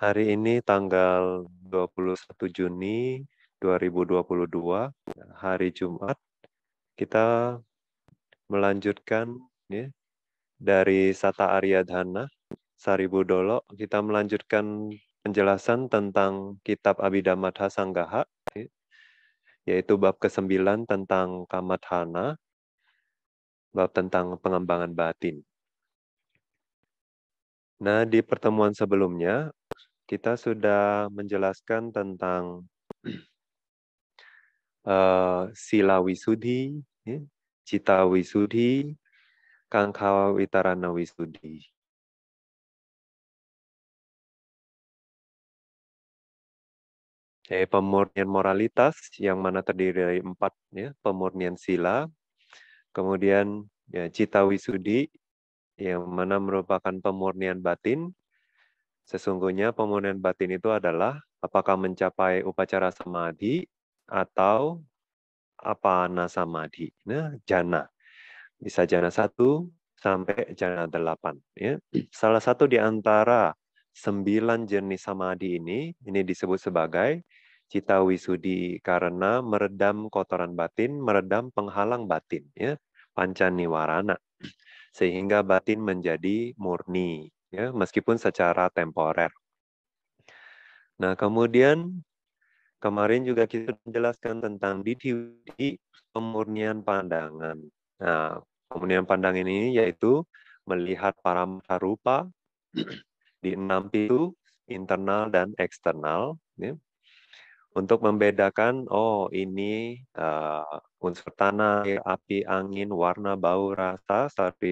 Hari ini tanggal 21 Juni 2022, hari Jumat. Kita melanjutkan ya, dari Sata Aryadhana, Saribu Dolo, kita melanjutkan penjelasan tentang kitab Abhidhammatha Sanggaha, ya, yaitu bab ke-9 tentang Kamadhana, bab tentang pengembangan batin. Nah, di pertemuan sebelumnya, kita sudah menjelaskan tentang uh, sila wisudhi, ya, cita wisudhi, kangkawa witarana wisudhi. Eh, pemurnian moralitas yang mana terdiri dari empat ya, pemurnian sila, kemudian ya, cita wisudi yang mana merupakan pemurnian batin, Sesungguhnya pemurnian batin itu adalah apakah mencapai upacara samadhi atau apa nasamadhi, Nah, jana. Bisa jana satu sampai jana delapan. Ya. Salah satu di antara sembilan jenis samadhi ini, ini disebut sebagai cita wisudi karena meredam kotoran batin, meredam penghalang batin, ya, pancaniwarana, sehingga batin menjadi murni ya meskipun secara temporer. Nah, kemudian kemarin juga kita menjelaskan tentang DTD pemurnian pandangan. Nah, pemurnian pandangan ini yaitu melihat para rupa di enam pintu internal dan eksternal ya, untuk membedakan oh ini uh, unsur tanah, api, angin, warna, bau, rasa, satu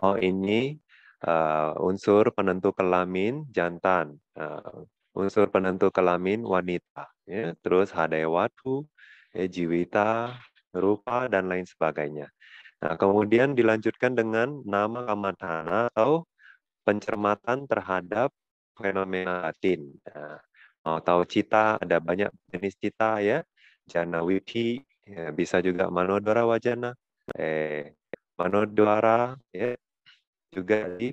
Oh ini uh, unsur penentu kelamin jantan, uh, unsur penentu kelamin wanita, ya. terus hadaya watu, eh, jiwita, rupa, dan lain sebagainya. Nah, kemudian dilanjutkan dengan nama kamatana atau pencermatan terhadap fenomena Latin. Nah, tahu cita, ada banyak jenis cita ya. Jana witi, ya, bisa juga manodora wajana, eh, Manodora, ya, juga tadi.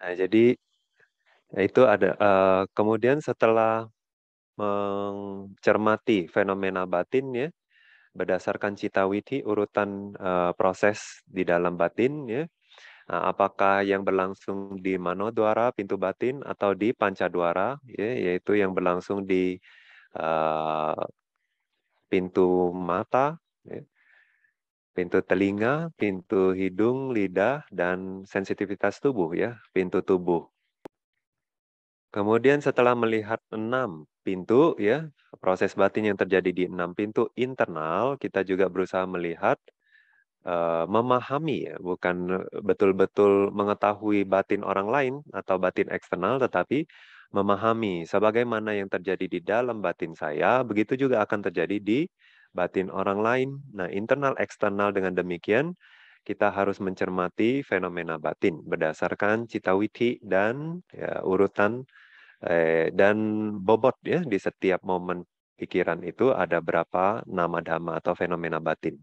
Nah, jadi ya itu ada uh, kemudian setelah mencermati fenomena batin ya berdasarkan witi urutan uh, proses di dalam batin ya nah, apakah yang berlangsung di mano duara pintu batin atau di panca duara ya yaitu yang berlangsung di uh, pintu mata ya pintu telinga, pintu hidung, lidah, dan sensitivitas tubuh ya, pintu tubuh. Kemudian setelah melihat enam pintu ya, proses batin yang terjadi di enam pintu internal, kita juga berusaha melihat, eh, memahami ya, bukan betul-betul mengetahui batin orang lain atau batin eksternal, tetapi memahami sebagaimana yang terjadi di dalam batin saya, begitu juga akan terjadi di batin orang lain. Nah, internal eksternal dengan demikian kita harus mencermati fenomena batin berdasarkan cita citawiti dan ya, urutan eh, dan bobot ya di setiap momen pikiran itu ada berapa nama dhamma atau fenomena batin.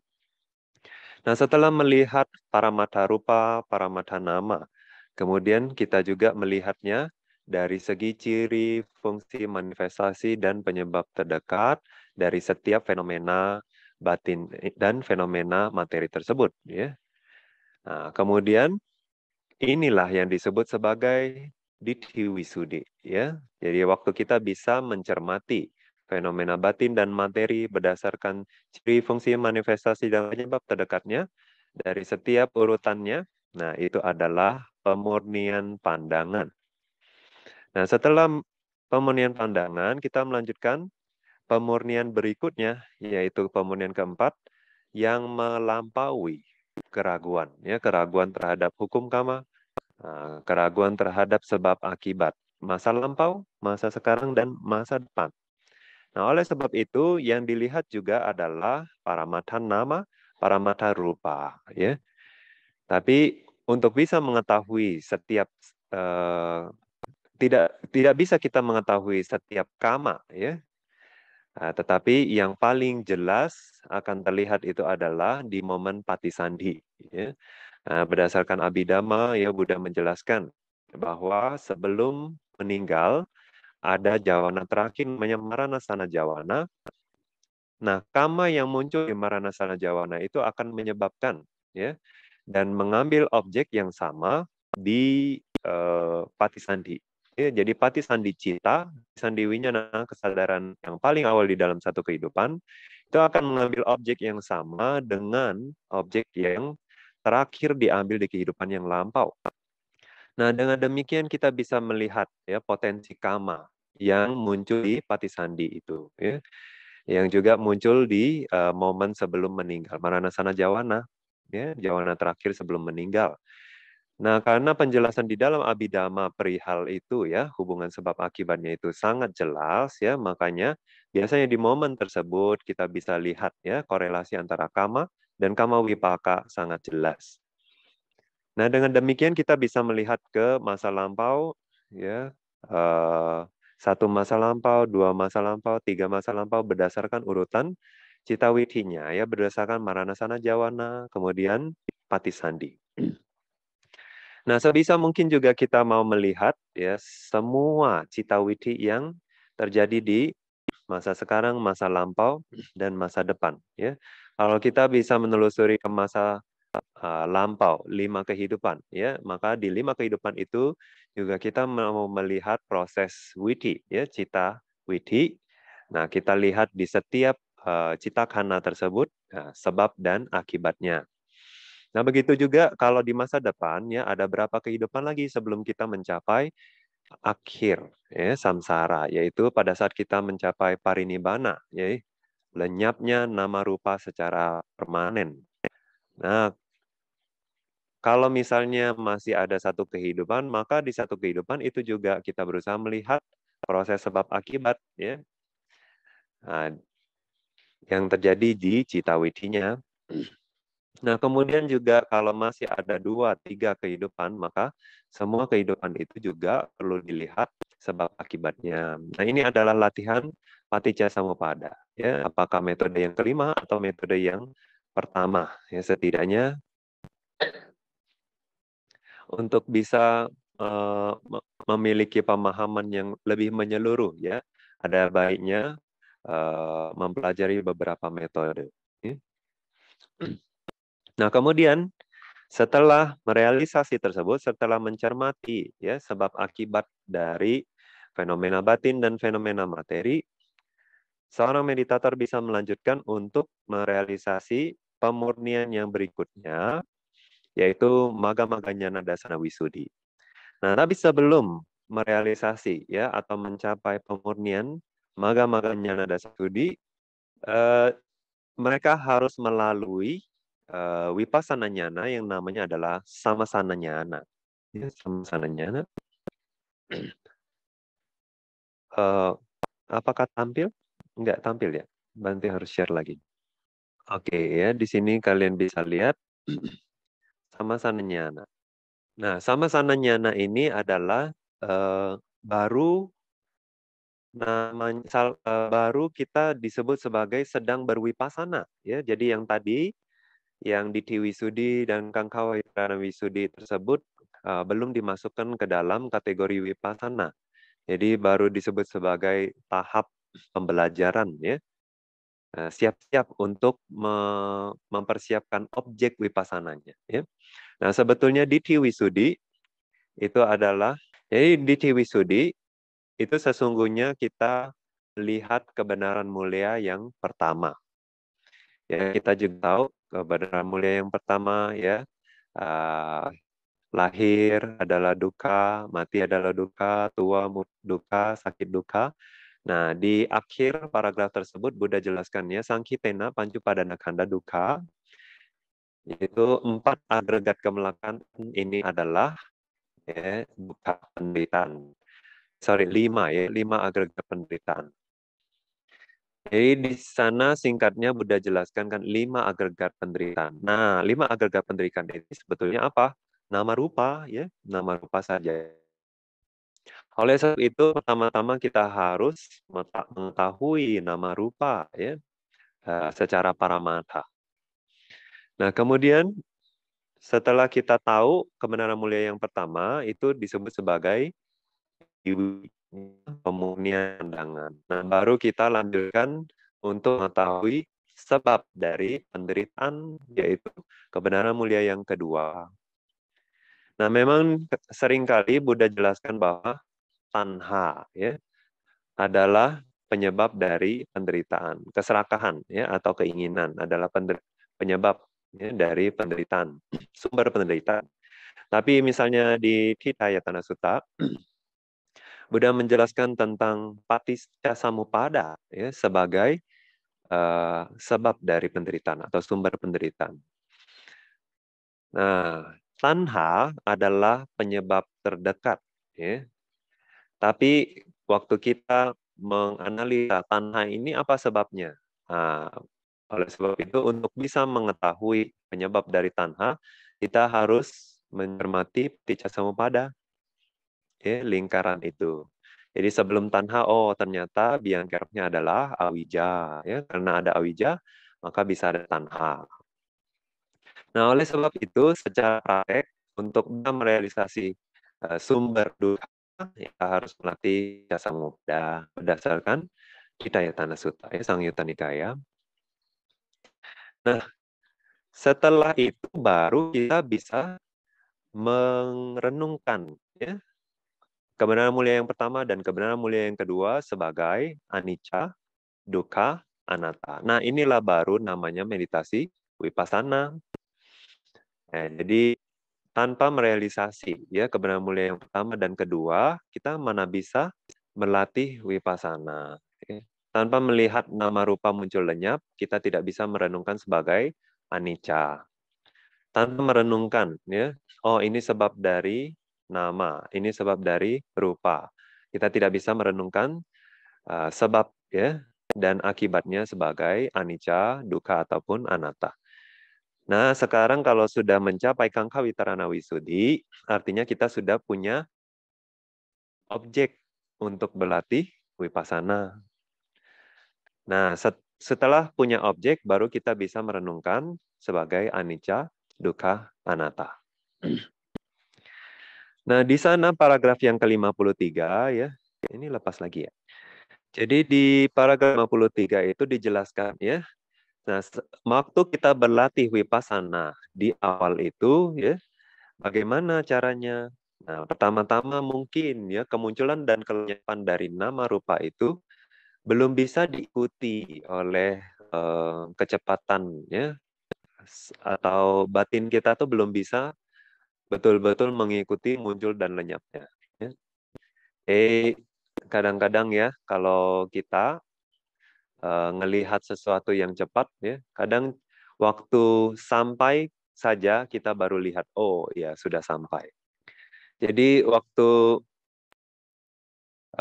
Nah, setelah melihat para mata rupa, para mata nama, kemudian kita juga melihatnya dari segi ciri, fungsi, manifestasi, dan penyebab terdekat dari setiap fenomena batin eh, dan fenomena materi tersebut ya. Nah, kemudian inilah yang disebut sebagai ditiwisudi ya. Jadi waktu kita bisa mencermati fenomena batin dan materi berdasarkan ciri fungsi manifestasi dan penyebab terdekatnya dari setiap urutannya. Nah, itu adalah pemurnian pandangan. Nah, setelah pemurnian pandangan, kita melanjutkan pemurnian berikutnya yaitu pemurnian keempat yang melampaui keraguan ya keraguan terhadap hukum kama eh, keraguan terhadap sebab akibat masa lampau masa sekarang dan masa depan nah oleh sebab itu yang dilihat juga adalah para mata nama para mata rupa ya tapi untuk bisa mengetahui setiap eh, tidak tidak bisa kita mengetahui setiap kama ya Nah, tetapi yang paling jelas akan terlihat itu adalah di momen patisandi. Ya. Nah, berdasarkan Abhidhamma, ya Buddha menjelaskan bahwa sebelum meninggal ada jawana terakhir namanya sana Jawana. Nah, kama yang muncul di Maranasana Jawana itu akan menyebabkan ya dan mengambil objek yang sama di eh, pati sandi. Ya, jadi pati sandi cita, sandi winyana, kesadaran yang paling awal di dalam satu kehidupan, itu akan mengambil objek yang sama dengan objek yang terakhir diambil di kehidupan yang lampau. Nah, dengan demikian kita bisa melihat ya potensi kama yang muncul di pati sandi itu, ya, yang juga muncul di uh, momen sebelum meninggal, maranasana jawana, ya, jawana terakhir sebelum meninggal Nah, karena penjelasan di dalam Abhidhamma perihal itu ya, hubungan sebab akibatnya itu sangat jelas ya, makanya biasanya di momen tersebut kita bisa lihat ya korelasi antara kama dan kama wipaka sangat jelas. Nah, dengan demikian kita bisa melihat ke masa lampau ya, uh, satu masa lampau, dua masa lampau, tiga masa lampau berdasarkan urutan cita witinya ya berdasarkan marana sana jawana kemudian sandi. Nah, sebisa mungkin juga kita mau melihat ya semua citawiti yang terjadi di masa sekarang, masa lampau dan masa depan ya. Kalau kita bisa menelusuri ke masa uh, lampau, lima kehidupan ya, maka di lima kehidupan itu juga kita mau melihat proses witi ya, cita witi. Nah, kita lihat di setiap uh, eh, kana tersebut uh, sebab dan akibatnya. Nah, begitu juga kalau di masa depan ya ada berapa kehidupan lagi sebelum kita mencapai akhir ya samsara yaitu pada saat kita mencapai parinibbana ya lenyapnya nama rupa secara permanen. Nah, kalau misalnya masih ada satu kehidupan, maka di satu kehidupan itu juga kita berusaha melihat proses sebab akibat, ya. Nah, yang terjadi di cita witinya. Nah, kemudian juga kalau masih ada dua, tiga kehidupan, maka semua kehidupan itu juga perlu dilihat sebab akibatnya. Nah, ini adalah latihan paticca samupada. Ya, apakah metode yang kelima atau metode yang pertama? Ya, setidaknya untuk bisa uh, memiliki pemahaman yang lebih menyeluruh, ya, ada baiknya uh, mempelajari beberapa metode. Ya. Nah, kemudian setelah merealisasi tersebut, setelah mencermati ya sebab akibat dari fenomena batin dan fenomena materi, seorang meditator bisa melanjutkan untuk merealisasi pemurnian yang berikutnya, yaitu maga-maganya nadasana wisudi. Nah, tapi sebelum merealisasi ya atau mencapai pemurnian maga-maganya nadasana wisudi, eh, mereka harus melalui uh, eh, wipasana Nyana yang namanya adalah Samasana Nyana. Ya, Samasana Nyana. uh, eh, apakah tampil? Enggak tampil ya. Bantu harus share lagi. Oke okay, ya, di sini kalian bisa lihat Samasana Nyana. Nah, Samasana Nyana ini adalah uh, baru namanya uh, baru kita disebut sebagai sedang berwipasana ya jadi yang tadi yang Diti Wisudi dan Kang Kawirana Wisudi tersebut uh, belum dimasukkan ke dalam kategori wipasana. Jadi baru disebut sebagai tahap pembelajaran ya. Eh, siap-siap uh, untuk me mempersiapkan objek wipasananya. Ya. Nah sebetulnya Diti Wisudi itu adalah jadi ya, Diti Wisudi itu sesungguhnya kita lihat kebenaran mulia yang pertama Ya, kita juga tahu kebenaran eh, mulia yang pertama ya uh, lahir adalah duka, mati adalah duka, tua duka, sakit duka. Nah, di akhir paragraf tersebut Buddha jelaskannya sangkitena pada nakanda duka itu empat agregat kemelakan ini adalah ya, duka penderitaan. Sorry, lima ya, lima agregat penderitaan. Jadi di sana singkatnya Buddha jelaskan kan lima agregat penderitaan. Nah, lima agregat penderitaan ini sebetulnya apa? Nama rupa ya, nama rupa saja. Oleh sebab itu pertama-tama kita harus mengetahui nama rupa ya e, secara paramata. Nah, kemudian setelah kita tahu kebenaran mulia yang pertama itu disebut sebagai pemurnian pandangan. Nah, baru kita lanjutkan untuk mengetahui sebab dari penderitaan, yaitu kebenaran mulia yang kedua. Nah, memang seringkali Buddha jelaskan bahwa tanha ya, adalah penyebab dari penderitaan, keserakahan ya atau keinginan adalah penyebab ya, dari penderitaan, sumber penderitaan. Tapi misalnya di ya Sutta Buddha menjelaskan tentang patisca samupada ya, sebagai uh, sebab dari penderitaan atau sumber penderitaan. Nah, tanha adalah penyebab terdekat. Ya. Tapi waktu kita menganalisa tanha ini apa sebabnya? Nah, oleh sebab itu untuk bisa mengetahui penyebab dari tanha, kita harus mencermati paticca samupada okay, lingkaran itu. Jadi sebelum tanha, oh ternyata biang keroknya adalah awija, ya karena ada awija maka bisa ada tanha. Nah oleh sebab itu secara praktek untuk merealisasi eh, sumber duka kita ya, harus melatih dasar muda berdasarkan kita ya Tanah Suta, ya, Sang Yuta Nikaya. Nah, setelah itu baru kita bisa merenungkan ya, kebenaran mulia yang pertama dan kebenaran mulia yang kedua sebagai anicca, dukkha, anatta. Nah, inilah baru namanya meditasi wipasana. Nah, eh, jadi tanpa merealisasi ya kebenaran mulia yang pertama dan kedua, kita mana bisa melatih wipasana. Tanpa melihat nama rupa muncul lenyap, kita tidak bisa merenungkan sebagai anicca. Tanpa merenungkan ya, oh ini sebab dari nama. Ini sebab dari rupa. Kita tidak bisa merenungkan uh, sebab ya dan akibatnya sebagai anicca, duka ataupun anatta. Nah, sekarang kalau sudah mencapai kangka witarana wisudi, artinya kita sudah punya objek untuk berlatih wipasana. Nah, setelah punya objek, baru kita bisa merenungkan sebagai anicca, duka, anatta. Nah, di sana paragraf yang ke-53 ya. Ini lepas lagi ya. Jadi di paragraf 53 itu dijelaskan ya. Nah, waktu kita berlatih wipasana di awal itu ya, bagaimana caranya? Nah, pertama-tama mungkin ya kemunculan dan kelenyapan dari nama rupa itu belum bisa diikuti oleh eh, kecepatan ya atau batin kita tuh belum bisa betul-betul mengikuti muncul dan lenyapnya. Ya. Eh, kadang-kadang ya kalau kita uh, ngelihat sesuatu yang cepat, ya kadang waktu sampai saja kita baru lihat, oh ya sudah sampai. Jadi waktu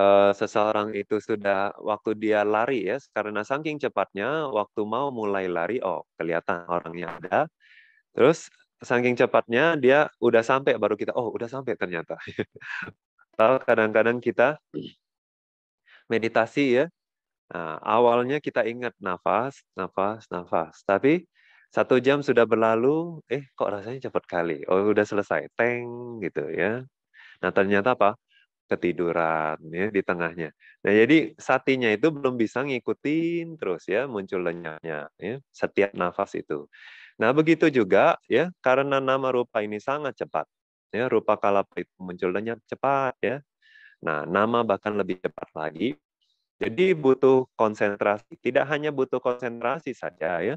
uh, seseorang itu sudah waktu dia lari ya, karena saking cepatnya waktu mau mulai lari, oh kelihatan orangnya ada. Terus saking cepatnya dia udah sampai baru kita oh udah sampai ternyata Kalau kadang-kadang kita meditasi ya nah, awalnya kita ingat nafas nafas nafas tapi satu jam sudah berlalu eh kok rasanya cepat kali oh udah selesai teng gitu ya nah ternyata apa ketiduran ya di tengahnya nah jadi satinya itu belum bisa ngikutin terus ya muncul lenyapnya ya setiap nafas itu Nah, begitu juga ya karena nama rupa ini sangat cepat. Ya, rupa kalapa itu munculnya cepat ya. Nah, nama bahkan lebih cepat lagi. Jadi butuh konsentrasi, tidak hanya butuh konsentrasi saja ya,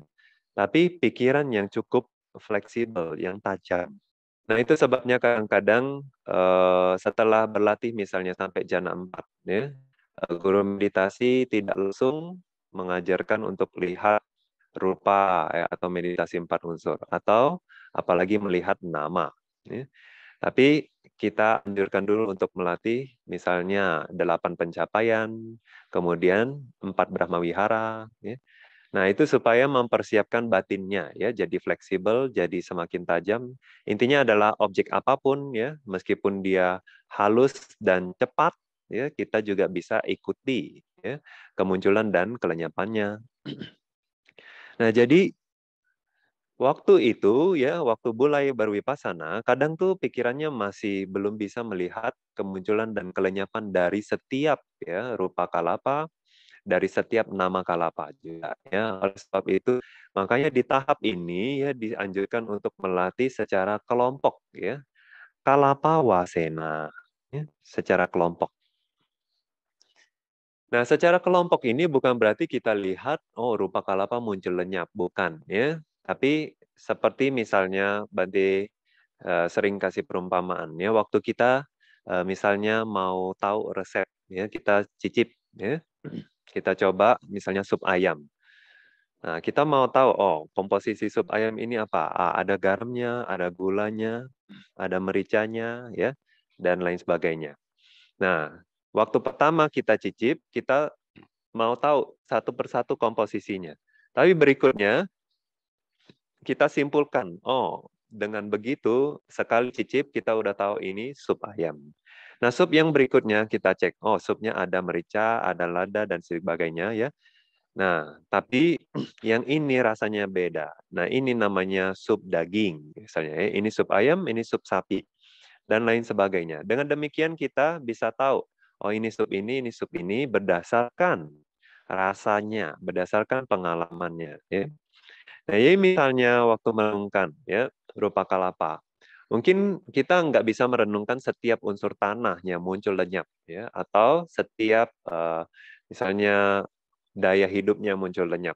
tapi pikiran yang cukup fleksibel, yang tajam. Nah, itu sebabnya kadang-kadang eh, setelah berlatih misalnya sampai jana 4 ya, eh, guru meditasi tidak langsung mengajarkan untuk lihat rupa ya, atau meditasi empat unsur atau apalagi melihat nama. Ya. Tapi kita anjurkan dulu untuk melatih misalnya delapan pencapaian, kemudian empat Brahma Wihara. Ya. Nah itu supaya mempersiapkan batinnya ya, jadi fleksibel, jadi semakin tajam. Intinya adalah objek apapun ya, meskipun dia halus dan cepat, ya kita juga bisa ikuti ya, kemunculan dan kelenyapannya. Nah, jadi waktu itu ya, waktu mulai berwipasana, kadang tuh pikirannya masih belum bisa melihat kemunculan dan kelenyapan dari setiap ya rupa kalapa, dari setiap nama kalapa juga ya. Oleh sebab itu, makanya di tahap ini ya dianjurkan untuk melatih secara kelompok ya. Kalapa wasena ya, secara kelompok. Nah, secara kelompok ini bukan berarti kita lihat oh rupa kalapa muncul lenyap, bukan ya. Tapi seperti misalnya Bante uh, sering kasih perumpamaan ya waktu kita uh, misalnya mau tahu resep ya kita cicip ya. Kita coba misalnya sup ayam. Nah, kita mau tahu oh komposisi sup ayam ini apa? Ah, ada garamnya, ada gulanya, ada mericanya ya dan lain sebagainya. Nah, Waktu pertama kita cicip, kita mau tahu satu persatu komposisinya. Tapi berikutnya kita simpulkan, oh dengan begitu sekali cicip kita udah tahu ini sup ayam. Nah sup yang berikutnya kita cek, oh supnya ada merica, ada lada dan sebagainya ya. Nah tapi yang ini rasanya beda. Nah ini namanya sup daging misalnya, ya. ini sup ayam, ini sup sapi dan lain sebagainya. Dengan demikian kita bisa tahu oh ini sup ini, ini sup ini berdasarkan rasanya, berdasarkan pengalamannya. Ya. Nah, ya misalnya waktu merenungkan ya rupa kelapa, mungkin kita nggak bisa merenungkan setiap unsur tanahnya muncul lenyap, ya, atau setiap uh, misalnya daya hidupnya muncul lenyap.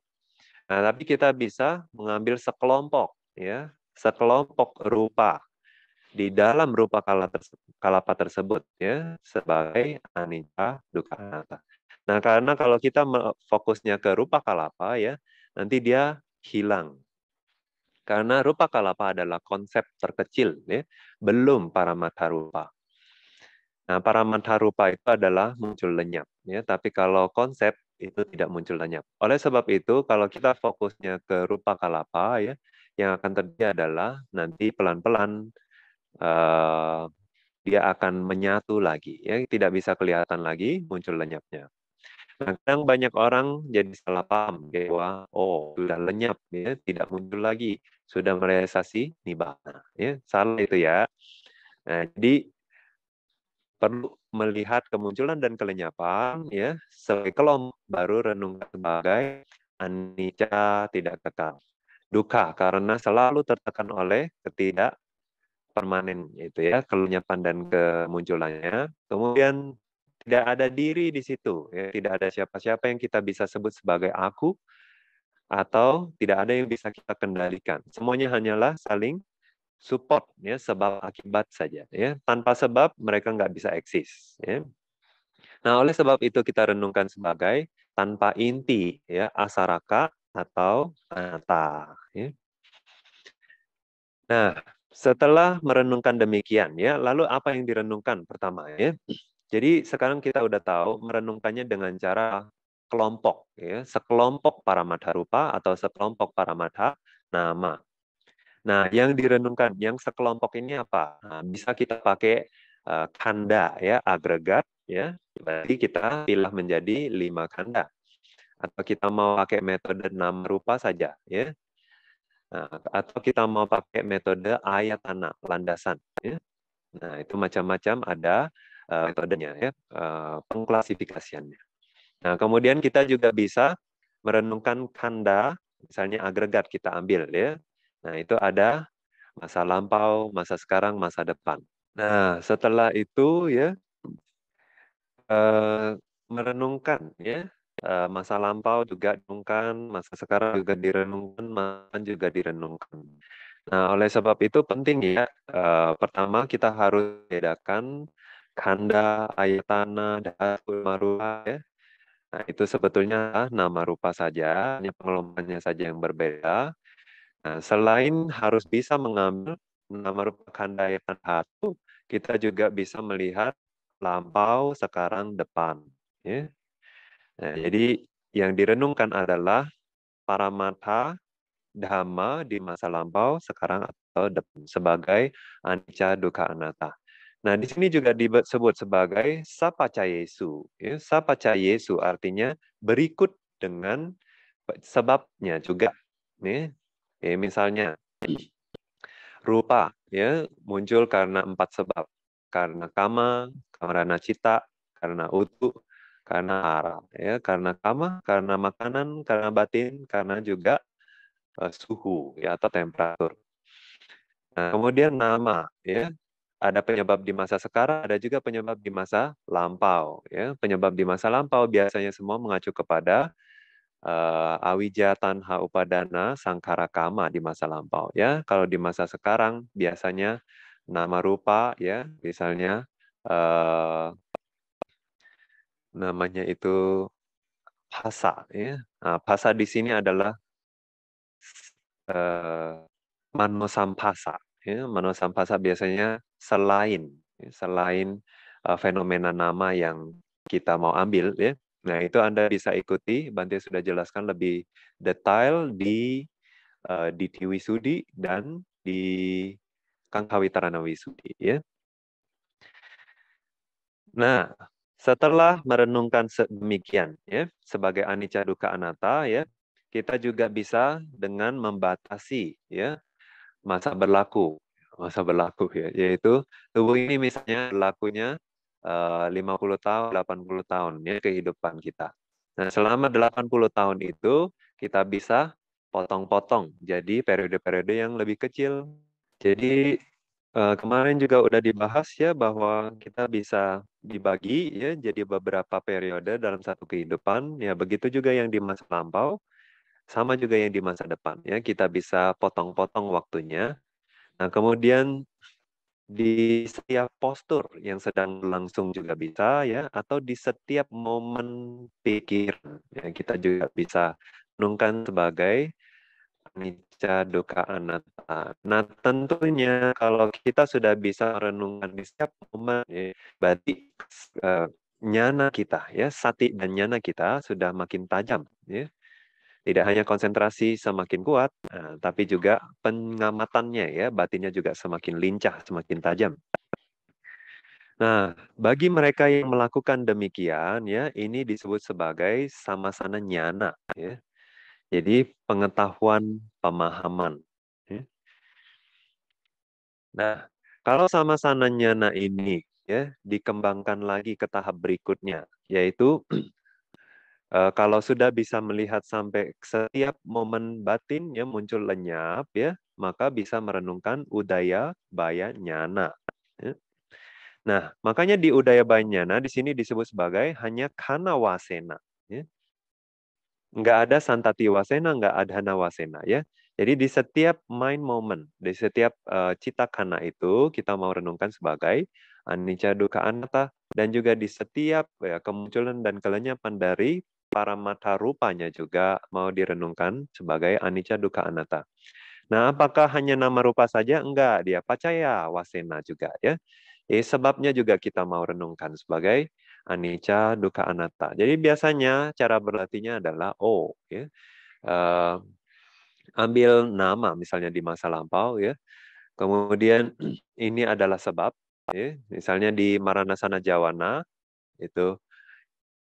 Nah, tapi kita bisa mengambil sekelompok, ya, sekelompok rupa di dalam rupa kalapa tersebut, kalapa tersebut ya sebagai anicca dukkha anatta. Nah, karena kalau kita fokusnya ke rupa kalapa ya, nanti dia hilang. Karena rupa kalapa adalah konsep terkecil ya, belum para mata rupa. Nah, para mata rupa itu adalah muncul lenyap ya, tapi kalau konsep itu tidak muncul lenyap. Oleh sebab itu, kalau kita fokusnya ke rupa kalapa ya, yang akan terjadi adalah nanti pelan-pelan Eh, dia akan menyatu lagi, ya tidak bisa kelihatan lagi muncul lenyapnya. Nah, kadang banyak orang jadi salah paham ya, bahwa oh sudah lenyap, ya tidak muncul lagi, sudah merealisasi nibbana, ya salah itu ya. Nah, jadi perlu melihat kemunculan dan kelenyapan ya sebagai kelompok baru renungkan sebagai anicca tidak kekal duka karena selalu tertekan oleh ketidak permanen itu ya kelenyapan pandan kemunculannya kemudian tidak ada diri di situ ya tidak ada siapa-siapa yang kita bisa sebut sebagai aku atau tidak ada yang bisa kita kendalikan semuanya hanyalah saling support ya sebab akibat saja ya tanpa sebab mereka nggak bisa eksis ya nah oleh sebab itu kita renungkan sebagai tanpa inti ya asaraka atau anata ya. nah setelah merenungkan demikian ya, lalu apa yang direnungkan pertama ya? Jadi sekarang kita udah tahu merenungkannya dengan cara kelompok ya, sekelompok para madharupa atau sekelompok para madha nama. Nah, yang direnungkan yang sekelompok ini apa? Nah, bisa kita pakai uh, kanda ya, agregat ya. Berarti kita pilih menjadi lima kanda. Atau kita mau pakai metode nama rupa saja ya. Nah, atau kita mau pakai metode ayat tanah landasan. Ya. Nah itu macam-macam ada uh, metodenya ya uh, pengklasifikasiannya. Nah kemudian kita juga bisa merenungkan kanda misalnya agregat kita ambil ya. Nah itu ada masa lampau, masa sekarang, masa depan. Nah setelah itu ya uh, merenungkan ya Eh, masa lampau juga direnungkan, masa sekarang juga direnungkan, masa juga direnungkan. Nah, oleh sebab itu penting ya, uh, pertama kita harus bedakan kanda, ayatana, dan maruah ya. Nah, itu sebetulnya nama rupa saja, hanya pengelompokannya saja yang berbeda. Nah, selain harus bisa mengambil nama rupa kanda ayatana satu, kita juga bisa melihat lampau, sekarang, depan. Ya. Nah, jadi yang direnungkan adalah para mata dhamma di masa lampau, sekarang atau depan sebagai anca dukkha anatta. Nah, di sini juga disebut sebagai sapaca Yesu. Ya, sapaca Yesu artinya berikut dengan sebabnya juga. Nih, ya, misalnya rupa ya muncul karena empat sebab karena kama karena cita karena utuh, karena haram ya, karena kama, karena makanan, karena batin, karena juga uh, suhu ya atau temperatur. Nah, kemudian nama, ya, ada penyebab di masa sekarang, ada juga penyebab di masa lampau. Ya. Penyebab di masa lampau biasanya semua mengacu kepada uh, eh, awija tanha upadana sangkara kama di masa lampau. Ya, kalau di masa sekarang biasanya nama rupa, ya, misalnya uh, namanya itu Pasa ya. Nah, pasa di sini adalah eh, manosampasa. Ya, manosampasa biasanya selain ya, selain uh, fenomena nama yang kita mau ambil ya. Nah, itu Anda bisa ikuti Bante sudah jelaskan lebih detail di uh, di Tiwi Sudi dan di Kang Kawitarana Wisudi ya. Nah, setelah merenungkan sedemikian ya sebagai anicca duka anatta ya kita juga bisa dengan membatasi ya masa berlaku masa berlaku ya yaitu tubuh ini misalnya berlakunya eh, uh, 50 tahun 80 tahun ya kehidupan kita. Nah, selama 80 tahun itu kita bisa potong-potong jadi periode-periode yang lebih kecil. Jadi Uh, kemarin juga udah dibahas ya bahwa kita bisa dibagi ya jadi beberapa periode dalam satu kehidupan ya begitu juga yang di masa lampau sama juga yang di masa depan ya kita bisa potong-potong waktunya. Nah, kemudian di setiap postur yang sedang langsung juga bisa ya atau di setiap momen pikir ya kita juga bisa nungkan sebagai Anicca, Dukkha, Anatta. Nah tentunya kalau kita sudah bisa merenungkan di setiap momen, ya, berarti uh, nyana kita, ya sati dan nyana kita sudah makin tajam. Ya. Tidak hanya konsentrasi semakin kuat, nah, tapi juga pengamatannya ya, batinnya juga semakin lincah, semakin tajam. Nah, bagi mereka yang melakukan demikian ya, ini disebut sebagai sama-sama nyana ya. Jadi pengetahuan, pemahaman. Ya. Nah, kalau sama na nah ini ya dikembangkan lagi ke tahap berikutnya, yaitu eh, kalau sudah bisa melihat sampai setiap momen batinnya muncul lenyap ya maka bisa merenungkan udaya baya nyana ya. nah makanya di udaya baya nyana di sini disebut sebagai hanya kana wasena nggak ada santati wasena, nggak hana wasena ya. Jadi di setiap mind moment, di setiap uh, eh, cita kana itu kita mau renungkan sebagai anicca dukkha anatta dan juga di setiap ya, kemunculan dan kelenyapan dari para mata rupanya juga mau direnungkan sebagai anicca dukkha anatta. Nah, apakah hanya nama rupa saja? Enggak, dia pacaya wasena juga ya. Eh, sebabnya juga kita mau renungkan sebagai anicca, Duka anatta. Jadi biasanya cara berlatihnya adalah oh ya. Uh, ambil nama misalnya di masa lampau ya. Kemudian ini adalah sebab ya. Misalnya di Maranasana Jawana itu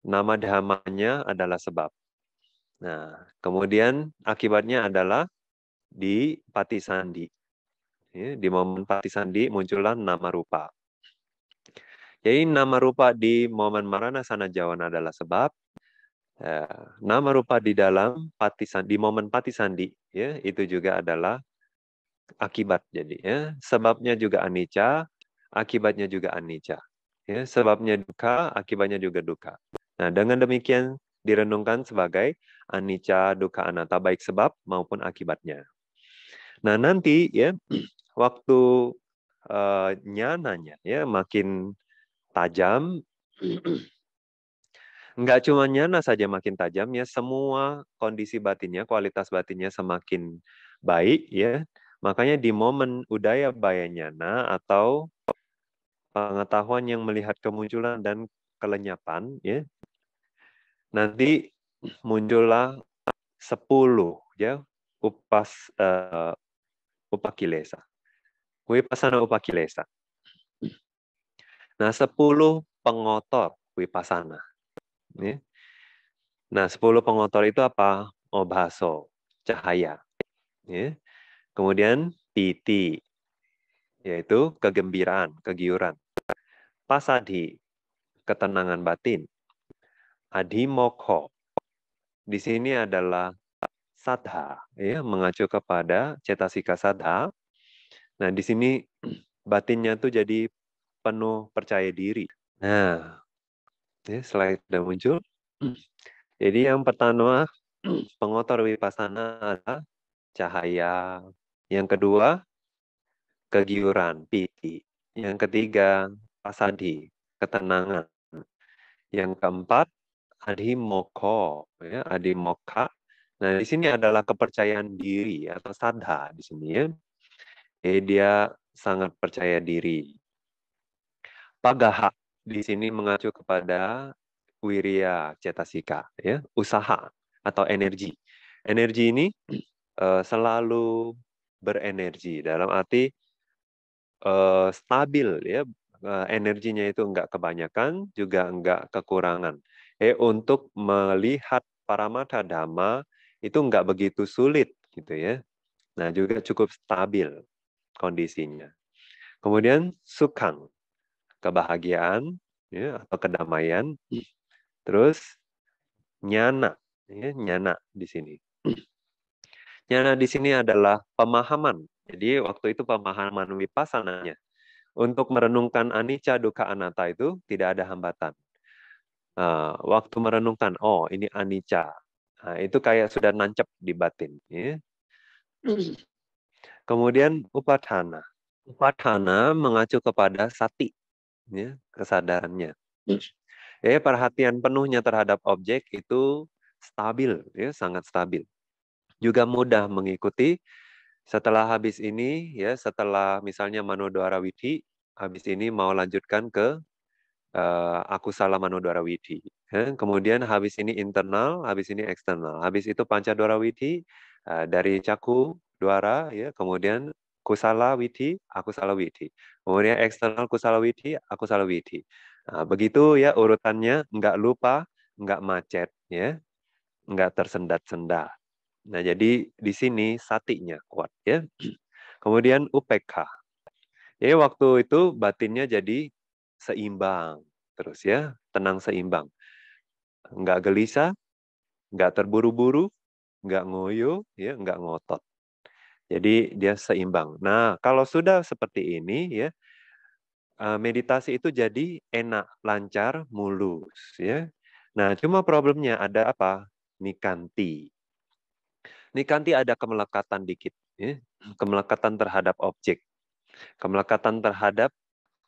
nama dhamanya adalah sebab. Nah, kemudian akibatnya adalah di Pati Sandi. Ya, di momen Pati Sandi muncullah nama rupa. Jadi nama rupa di momen marana sana jawan adalah sebab. Ya, nama rupa di dalam pati sandi, di momen pati sandi ya itu juga adalah akibat jadi ya sebabnya juga anicca akibatnya juga anicca ya sebabnya duka akibatnya juga duka nah dengan demikian direnungkan sebagai anicca duka anata baik sebab maupun akibatnya nah nanti ya waktu uh, nyananya ya makin tajam. Enggak cuma nyana saja makin tajam, ya semua kondisi batinnya, kualitas batinnya semakin baik ya. Makanya di momen udaya bayanyana atau pengetahuan yang melihat kemunculan dan kelenyapan ya. Nanti muncullah sepuluh ya upas uh, upakilesa. Wipasana upakilesa. Nah, 10 pengotor wipasana. Ya. Nah, 10 pengotor itu apa? obhaso oh, cahaya. Ya. Kemudian piti, yaitu kegembiraan, kegiuran. Pasadi, ketenangan batin. Adhimokho, di sini adalah sadha, ya, mengacu kepada cetasika sadha. Nah, di sini batinnya tuh jadi penuh percaya diri. Nah, ini slide sudah muncul. Jadi yang pertama pengotor wipasana adalah cahaya. Yang kedua kegiuran, piti. Yang ketiga pasadi, ketenangan. Yang keempat adhimoko, ya, adhimoka. Nah, di sini adalah kepercayaan diri atau sadha di sini ya. Jadi dia sangat percaya diri. Pagaha di sini mengacu kepada wiria cetasika, ya, usaha atau energi. Energi ini uh, selalu berenergi dalam arti uh, stabil, ya, uh, energinya itu enggak kebanyakan juga enggak kekurangan. Eh untuk melihat paramata dhamma itu enggak begitu sulit gitu ya. Nah, juga cukup stabil kondisinya. Kemudian sukang kebahagiaan ya, atau kedamaian. Iya. Terus nyana, ya, nyana di sini. Nyana di sini adalah pemahaman. Jadi waktu itu pemahaman wipasananya. Untuk merenungkan anicca dukkha anatta itu tidak ada hambatan. Uh, waktu merenungkan, oh ini anicca. Nah, itu kayak sudah nancep di batin. Ya. Kemudian upadhana. Upadhana mengacu kepada sati ya, kesadarannya. Ya, perhatian penuhnya terhadap objek itu stabil, ya, sangat stabil. Juga mudah mengikuti. Setelah habis ini, ya, setelah misalnya Manodwara Widi, habis ini mau lanjutkan ke uh, eh, aku salah Manodwara Widi. Ya, kemudian habis ini internal, habis ini eksternal. Habis itu Pancadwara Widi, uh, eh, dari Caku Dwara, ya, kemudian kusala Widi, aku salah Widi. Kemudian eksternal kusala Widi, aku salah Widi. Nah, begitu ya urutannya, nggak lupa, nggak macet, ya, nggak tersendat-sendat. Nah, jadi di sini satinya kuat ya. Kemudian UPK. ya waktu itu batinnya jadi seimbang terus ya, tenang seimbang. Enggak gelisah, enggak terburu-buru, enggak ngoyo, ya enggak ngotot. Jadi dia seimbang. Nah, kalau sudah seperti ini ya, eh, meditasi itu jadi enak, lancar, mulus ya. Nah, cuma problemnya ada apa? Nikanti. Nikanti ada kemelekatan dikit, ya. kemelekatan terhadap objek, kemelekatan terhadap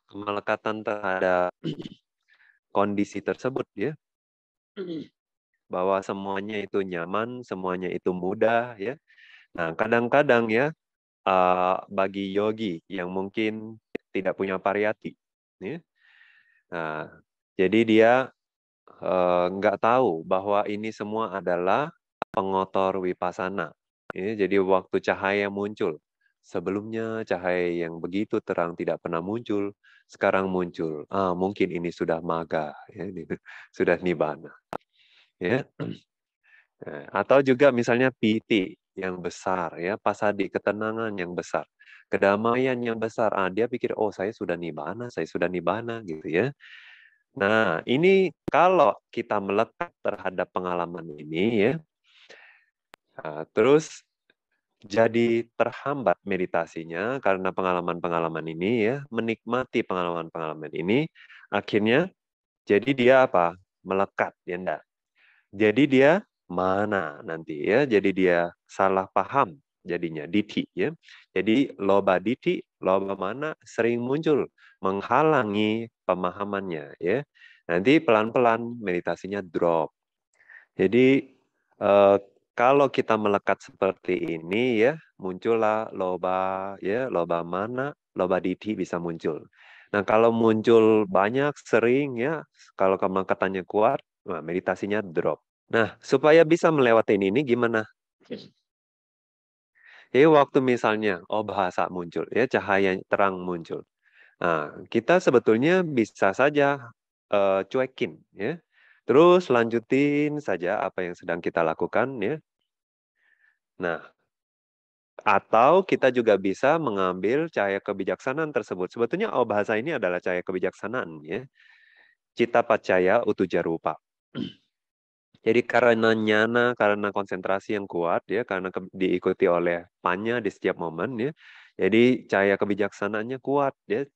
kemelekatan terhadap kondisi tersebut ya. Hmm. Bahwa semuanya itu nyaman, semuanya itu mudah ya Nah, kadang-kadang ya uh, bagi yogi yang mungkin tidak punya pariyati, ya. Nah, jadi dia uh, tahu bahwa ini semua adalah pengotor wipasana. Ya, jadi waktu cahaya muncul, sebelumnya cahaya yang begitu terang tidak pernah muncul, sekarang muncul. Ah, mungkin ini sudah maga, ya, sudah nibana. Ya. Nah, atau juga misalnya piti, yang besar ya pasadi ketenangan yang besar kedamaian yang besar ah dia pikir oh saya sudah nibana saya sudah nibana gitu ya nah ini kalau kita melekat terhadap pengalaman ini ya nah, terus jadi terhambat meditasinya karena pengalaman-pengalaman ini ya menikmati pengalaman-pengalaman ini akhirnya jadi dia apa melekat ya enggak jadi dia mana nanti ya. Jadi dia salah paham jadinya diti ya. Jadi loba diti, loba mana sering muncul menghalangi pemahamannya ya. Nanti pelan-pelan meditasinya drop. Jadi eh, kalau kita melekat seperti ini ya, muncullah loba ya, loba mana, loba diti bisa muncul. Nah, kalau muncul banyak sering ya, kalau kemangkatannya kuat, nah, meditasinya drop. Nah, supaya bisa melewati ini gimana? Jadi waktu misalnya, oh bahasa muncul, ya cahaya terang muncul. Nah, kita sebetulnya bisa saja uh, cuekin, ya. Terus lanjutin saja apa yang sedang kita lakukan, ya. Nah, atau kita juga bisa mengambil cahaya kebijaksanaan tersebut. Sebetulnya oh bahasa ini adalah cahaya kebijaksanaan, ya. Cita pacaya utuja rupa. Jadi karena nyana, karena konsentrasi yang kuat ya, karena ke, diikuti oleh panya di setiap momen ya. Jadi cahaya kebijaksanaannya kuat ya.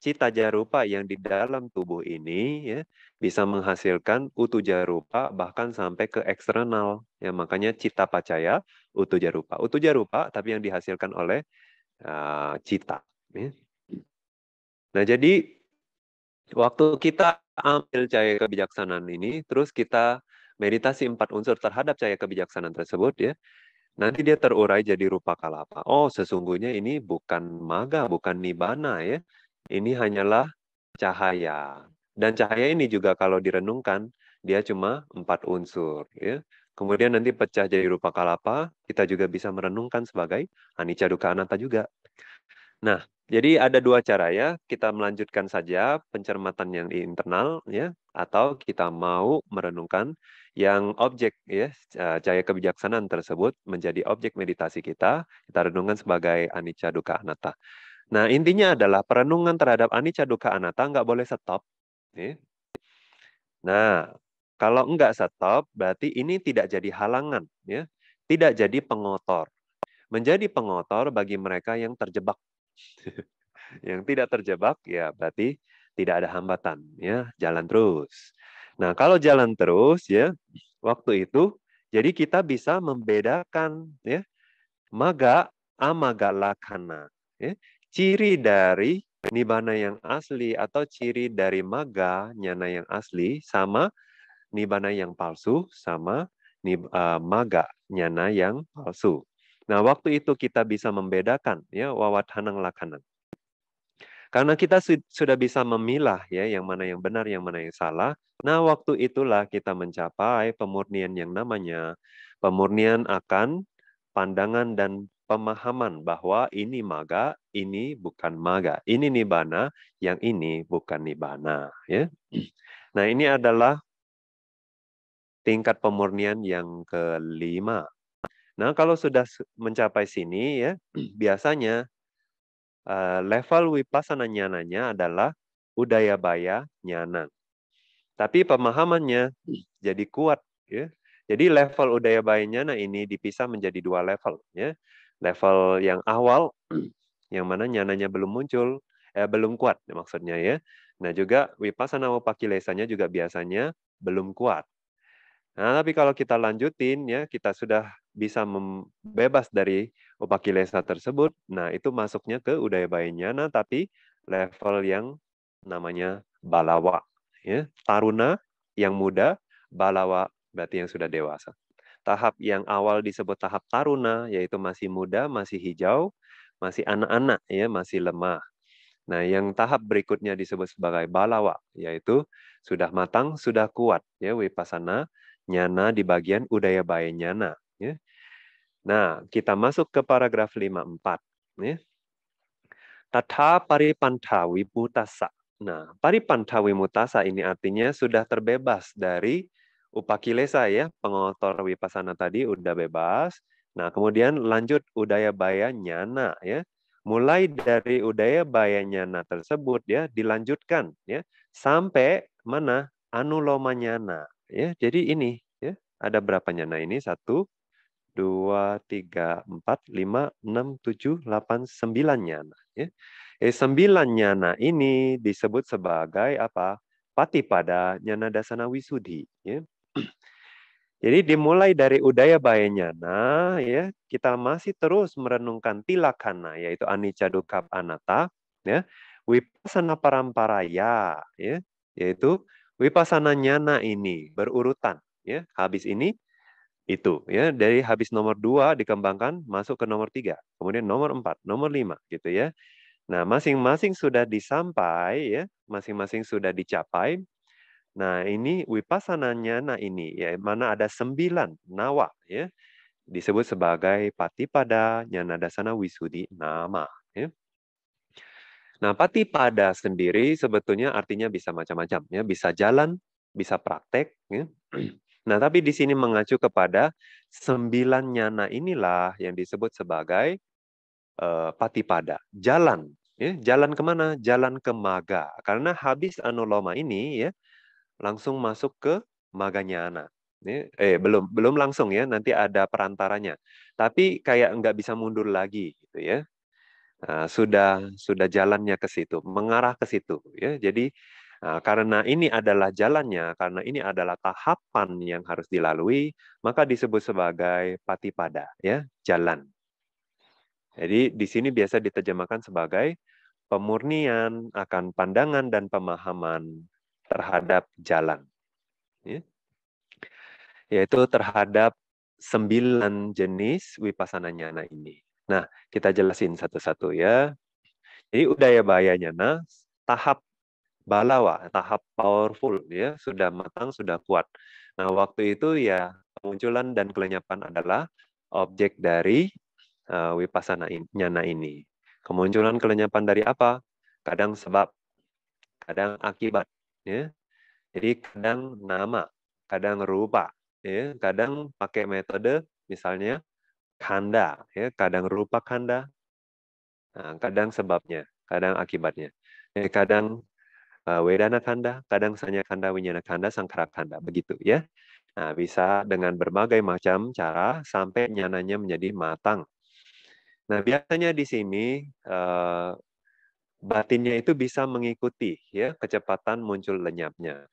Cita jarupa yang di dalam tubuh ini ya bisa menghasilkan utu jarupa bahkan sampai ke eksternal. Ya makanya cita pacaya utu jarupa. Utu jarupa tapi yang dihasilkan oleh uh, cita ya. Nah, jadi waktu kita ambil cahaya kebijaksanaan ini terus kita meditasi empat unsur terhadap cahaya kebijaksanaan tersebut ya nanti dia terurai jadi rupa kalapa oh sesungguhnya ini bukan maga bukan nibana ya ini hanyalah cahaya dan cahaya ini juga kalau direnungkan dia cuma empat unsur ya Kemudian nanti pecah jadi rupa kalapa, kita juga bisa merenungkan sebagai anicca dukkha anatta juga. Nah, jadi ada dua cara ya, kita melanjutkan saja pencermatan yang internal ya atau kita mau merenungkan yang objek ya cahaya eh, kebijaksanaan tersebut menjadi objek meditasi kita kita renungkan sebagai anicca dukkha anatta nah intinya adalah perenungan terhadap anicca dukkha anatta nggak boleh stop ya. nah kalau nggak stop berarti ini tidak jadi halangan ya tidak jadi pengotor menjadi pengotor bagi mereka yang terjebak yang tidak terjebak ya berarti tidak ada hambatan ya jalan terus Nah, kalau jalan terus ya, waktu itu jadi kita bisa membedakan ya maga amaga lakana. Ya. Ciri dari nibana yang asli atau ciri dari maga nyana yang asli sama nibana yang palsu sama nib, uh, maga nyana yang palsu. Nah, waktu itu kita bisa membedakan ya wawat hanang lakana. Karena kita sudah bisa memilah ya yang mana yang benar, yang mana yang salah. Nah, waktu itulah kita mencapai pemurnian yang namanya pemurnian akan pandangan dan pemahaman bahwa ini maga, ini bukan maga, ini nibana, yang ini bukan nibana, ya. Nah, ini adalah tingkat pemurnian yang kelima. Nah, kalau sudah mencapai sini ya, biasanya Eh, level wipasana nyananya adalah udaya udayabaya nyana. Tapi pemahamannya jadi kuat. Ya. Jadi level udaya udayabaya nyana ini dipisah menjadi dua level. Ya. Level yang awal, yang mana nyananya belum muncul, eh, belum kuat maksudnya ya. Nah juga wipasana wapakilesanya juga biasanya belum kuat. Nah tapi kalau kita lanjutin ya kita sudah bisa bebas dari upakilesa tersebut, nah itu masuknya ke udaya bayanyana tapi level yang namanya balawa. Ya. Taruna yang muda, balawa berarti yang sudah dewasa. Tahap yang awal disebut tahap taruna, yaitu masih muda, masih hijau, masih anak-anak, ya, masih lemah. Nah, yang tahap berikutnya disebut sebagai balawa, yaitu sudah matang, sudah kuat, ya, wipasana, nyana di bagian udaya bayanyana, ya, Nah, kita masuk ke paragraf 54. Ya. pari pantawi mutasa Nah, pari pantawi mutasa ini artinya sudah terbebas dari upakilesa ya, pengotor wipasana tadi udah bebas. Nah, kemudian lanjut udaya baya nyana ya. Mulai dari udaya baya nyana tersebut ya dilanjutkan ya sampai mana anuloma nyana ya. Jadi ini ya, ada berapa nyana ini? Satu, 2, 3, 4, 5, 6, 7, 8, 9 nyana. Ya. Eh, 9 nyana ini disebut sebagai apa? Pati pada nyana dasana wisudi. Ya. Jadi dimulai dari udaya bayi nyana, ya kita masih terus merenungkan tilakana, yaitu anicca dukkha anatta, ya wipasana paramparaya, ya yaitu wipasana nyana ini berurutan, ya habis ini itu ya dari habis nomor dua dikembangkan masuk ke nomor tiga kemudian nomor empat nomor lima gitu ya nah masing-masing sudah disampai ya masing-masing sudah dicapai nah ini wipasananya nah ini ya mana ada sembilan nawa ya disebut sebagai pati pada nyanadasana wisudi nama ya nah pati pada sendiri sebetulnya artinya bisa macam-macam ya bisa jalan bisa praktek ya Nah, tapi di sini mengacu kepada sembilan nyana inilah yang disebut sebagai uh, patipada, jalan. Ya, jalan kemana? Jalan ke maga. Karena habis anuloma ini ya langsung masuk ke maga nyana. Ya, eh belum belum langsung ya, nanti ada perantaranya. Tapi kayak nggak bisa mundur lagi gitu ya. Nah, sudah sudah jalannya ke situ, mengarah ke situ ya. Jadi Nah, karena ini adalah jalannya, karena ini adalah tahapan yang harus dilalui, maka disebut sebagai patipada, ya, jalan. Jadi di sini biasa diterjemahkan sebagai pemurnian akan pandangan dan pemahaman terhadap jalan. Ya. Yaitu terhadap sembilan jenis wipasana nyana ini. Nah, kita jelasin satu-satu ya. Jadi udaya bahaya nyana, tahap balawa, tahap powerful, ya sudah matang, sudah kuat. Nah, waktu itu ya kemunculan dan kelenyapan adalah objek dari uh, eh, wipasana nyana ini. Kemunculan kelenyapan dari apa? Kadang sebab, kadang akibat, ya. Jadi kadang nama, kadang rupa, ya, kadang pakai metode misalnya kanda, ya, kadang rupa kanda, nah, kadang sebabnya, kadang akibatnya, ya, kadang Eh, wedana kanda, kadang sanya kanda, winyana kanda, sangkara kanda, begitu ya. Nah, bisa dengan berbagai macam cara sampai nyananya menjadi matang. Nah, biasanya di sini eh, batinnya itu bisa mengikuti ya kecepatan muncul lenyapnya.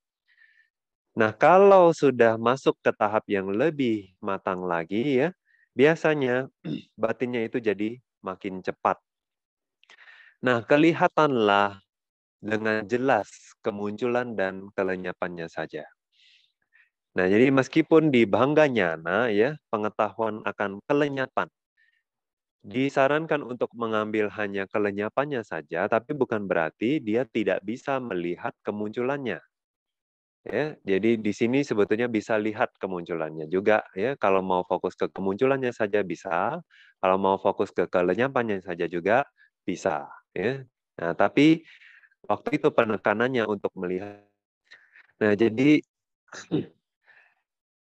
Nah, kalau sudah masuk ke tahap yang lebih matang lagi ya, biasanya batinnya itu jadi makin cepat. Nah, kelihatanlah dengan jelas kemunculan dan kelenyapannya saja. Nah, jadi meskipun di bangganya Nyana ya, pengetahuan akan kelenyapan disarankan untuk mengambil hanya kelenyapannya saja, tapi bukan berarti dia tidak bisa melihat kemunculannya. Ya, jadi di sini sebetulnya bisa lihat kemunculannya juga ya. Kalau mau fokus ke kemunculannya saja bisa, kalau mau fokus ke kelenyapannya saja juga bisa ya. Nah, tapi waktu itu penekanannya untuk melihat. Nah, jadi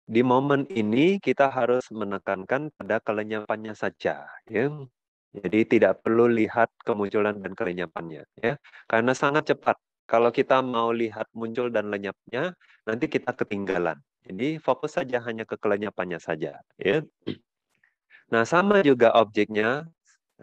di momen ini kita harus menekankan pada kelenyapannya saja, ya. Jadi tidak perlu lihat kemunculan dan kelenyapannya, ya. Karena sangat cepat. Kalau kita mau lihat muncul dan lenyapnya, nanti kita ketinggalan. Jadi fokus saja hanya ke kelenyapannya saja, ya. Nah, sama juga objeknya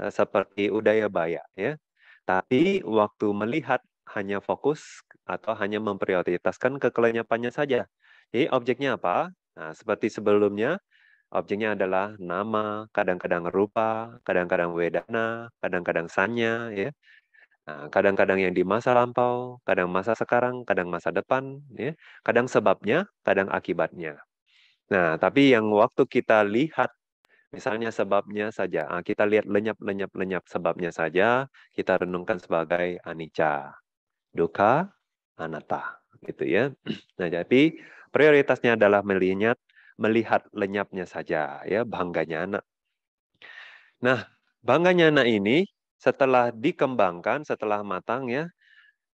eh, seperti udaya baya, ya. Tapi waktu melihat hanya fokus atau hanya memprioritaskan kekelenyapannya saja. Jadi objeknya apa? Nah, seperti sebelumnya, objeknya adalah nama, kadang-kadang rupa, kadang-kadang wedana, kadang-kadang sanya, ya. Nah, kadang-kadang yang di masa lampau, kadang masa sekarang, kadang masa depan, ya. Kadang sebabnya, kadang akibatnya. Nah, tapi yang waktu kita lihat Misalnya sebabnya saja, ah, kita lihat lenyap-lenyap-lenyap sebabnya saja, kita renungkan sebagai anicca duka anata, gitu ya. Nah, tapi prioritasnya adalah melihat melihat lenyapnya saja ya bangganya anak. Nah, bangganya anak ini setelah dikembangkan, setelah matang ya,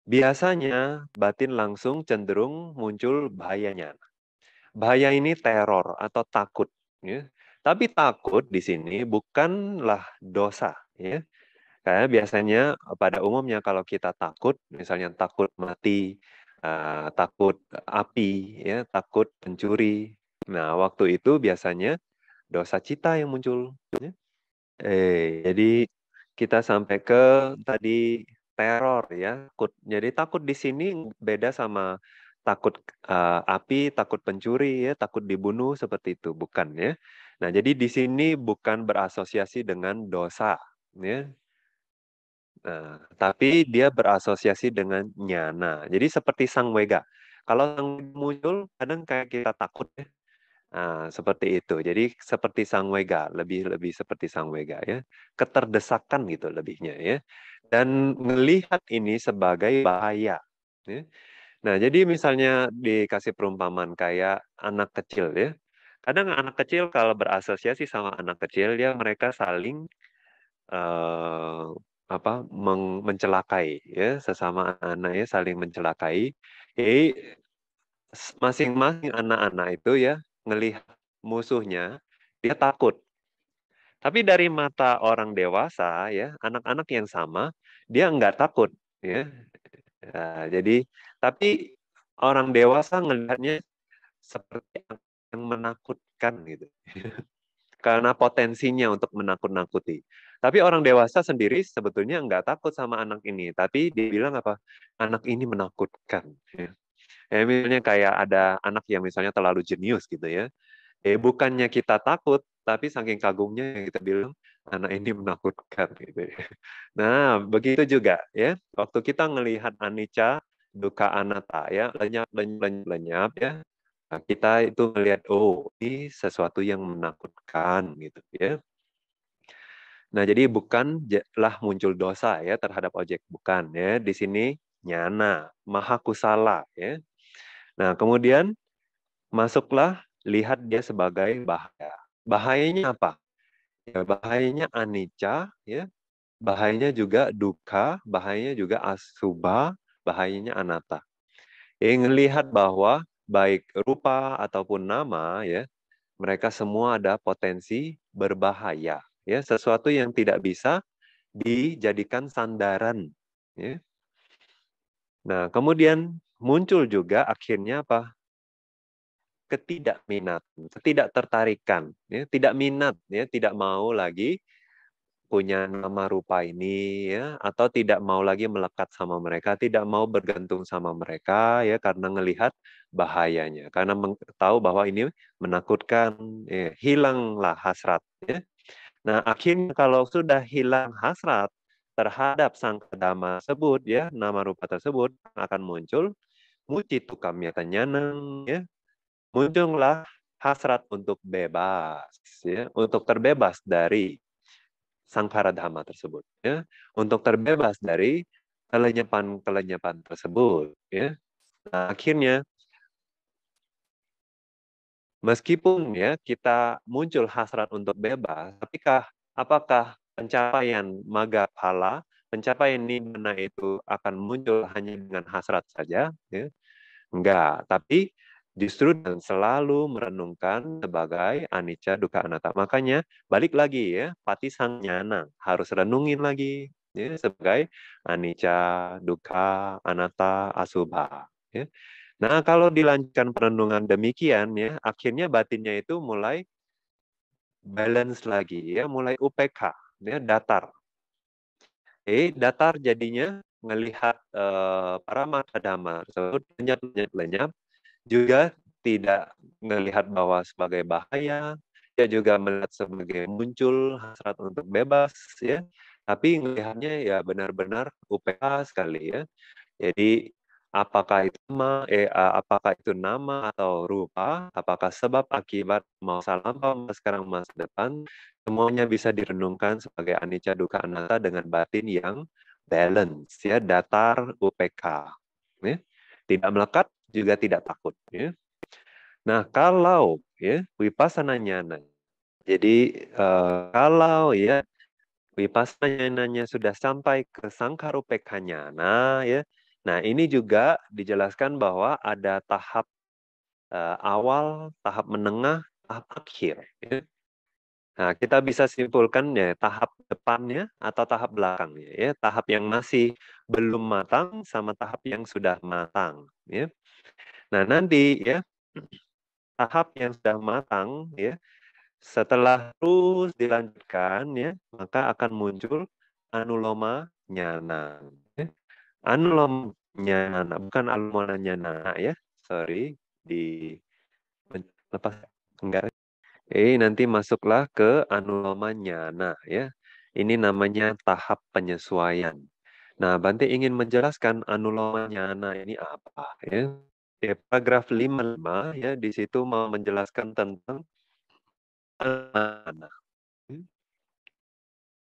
biasanya batin langsung cenderung muncul bahayanya. Bahaya ini teror atau takut ya. Tapi takut di sini bukanlah dosa ya. Karena biasanya eh, pada umumnya kalau kita takut, misalnya takut mati, uh, takut api, ya, takut pencuri. Nah, waktu itu biasanya dosa cita yang muncul. Ya. Eh, jadi kita sampai ke tadi teror ya, takut. Jadi takut di sini beda sama takut uh, api, takut pencuri ya, takut dibunuh seperti itu, bukan ya. Nah, jadi di sini bukan berasosiasi dengan dosa ya. Nah, tapi dia berasosiasi dengan nyana. Jadi seperti sang wega. Kalau sang muncul, kadang kayak kita takut ya. Nah, seperti itu. Jadi seperti sang wega, lebih lebih seperti sang wega ya. Keterdesakan gitu lebihnya ya. Dan melihat ini sebagai bahaya. Ya. Nah, jadi misalnya dikasih perumpamaan kayak anak kecil ya. Kadang anak kecil kalau berasosiasi sama anak kecil ya mereka saling eh, apa meng, mencelakai ya sesama anaknya saling mencelakai eh masing-masing anak-anak itu ya ngelihat musuhnya dia takut tapi dari mata orang dewasa ya anak-anak yang sama dia nggak takut ya nah, jadi tapi orang dewasa ngelihatnya seperti yang menakutkan gitu karena potensinya untuk menakut-nakuti. Tapi orang dewasa sendiri sebetulnya nggak takut sama anak ini, tapi dia bilang apa? Anak ini menakutkan. Ya. ya misalnya kayak ada anak yang misalnya terlalu jenius gitu ya. Eh bukannya kita takut, tapi saking kagumnya kita bilang anak ini menakutkan gitu. Ya. Nah begitu juga ya. Waktu kita melihat Anica duka anata ya lenyap lenyap lenyap, lenyap ya Nah, kita itu melihat oh ini sesuatu yang menakutkan gitu ya. Nah, jadi bukanlah muncul dosa ya terhadap objek, bukan ya. Di sini nyana, maha kusala ya. Nah, kemudian masuklah lihat dia sebagai bahaya. Bahayanya apa? Ya, bahayanya anicca ya. Bahayanya juga duka, bahayanya juga asuba, bahayanya anata Ingin lihat bahwa baik rupa ataupun nama ya, mereka semua ada potensi berbahaya ya, sesuatu yang tidak bisa dijadikan sandaran ya. Nah, kemudian muncul juga akhirnya apa? ketidakminat ketidaktertarikan, ya, tidak minat, ya, tidak mau lagi punya nama rupa ini ya atau tidak mau lagi melekat sama mereka, tidak mau bergantung sama mereka ya karena melihat bahayanya, karena tahu bahwa ini menakutkan, ya, hilanglah hasratnya. Nah, akhirnya kalau sudah hilang hasrat terhadap sang kedama tersebut ya, nama rupa tersebut akan muncul muti tukamnya tanyanang ya. Muncullah hasrat untuk bebas ya, untuk terbebas dari dhamma tersebut ya untuk terbebas dari kelenyapan-kelenyapan tersebut ya nah, akhirnya meskipun ya kita muncul hasrat untuk bebas apakah apakah pencapaian maga pala pencapaian nibbana itu akan muncul hanya dengan hasrat saja ya enggak tapi justru dan selalu merenungkan sebagai anicca duka anatta. Makanya balik lagi ya, pati sang nyana harus renungin lagi ya sebagai anicca duka anatta asubha. Ya. Nah kalau dilanjutkan perenungan demikian ya, akhirnya batinnya itu mulai balance lagi ya, mulai UPK ya datar. Eh datar jadinya melihat eh, para mata damar tersebut lenyap lenyap juga tidak melihat bahwa sebagai bahaya, dia juga melihat sebagai muncul hasrat untuk bebas ya, tapi melihatnya ya benar-benar UPH sekali ya. Jadi apakah itu nama, eh, apakah itu nama atau rupa, apakah sebab akibat masa lampau, masa sekarang, masa depan, semuanya bisa direnungkan sebagai anicca duka anatta dengan batin yang balance ya datar UPK ya. tidak melekat juga tidak takut. Ya. Nah kalau ya wipasana nyana, jadi uh, kalau ya wipasana nyananya sudah sampai ke sangkarupeka nyana ya, nah ini juga dijelaskan bahwa ada tahap uh, awal, tahap menengah, tahap akhir. Ya. Nah, kita bisa simpulkan ya tahap depannya atau tahap belakangnya ya, tahap yang masih belum matang sama tahap yang sudah matang ya. Nah, nanti ya tahap yang sudah matang ya setelah terus dilanjutkan ya, maka akan muncul anuloma nyana. Ya. Anuloma nyana bukan anuloma nyana ya. Sorry di lepas enggak Eh, nanti masuklah ke anulomanya Nah, ya. Ini namanya tahap penyesuaian. Nah, Bante ingin menjelaskan anulomanya nah ini apa ya. Di paragraf 55 ya di situ mau menjelaskan tentang anak.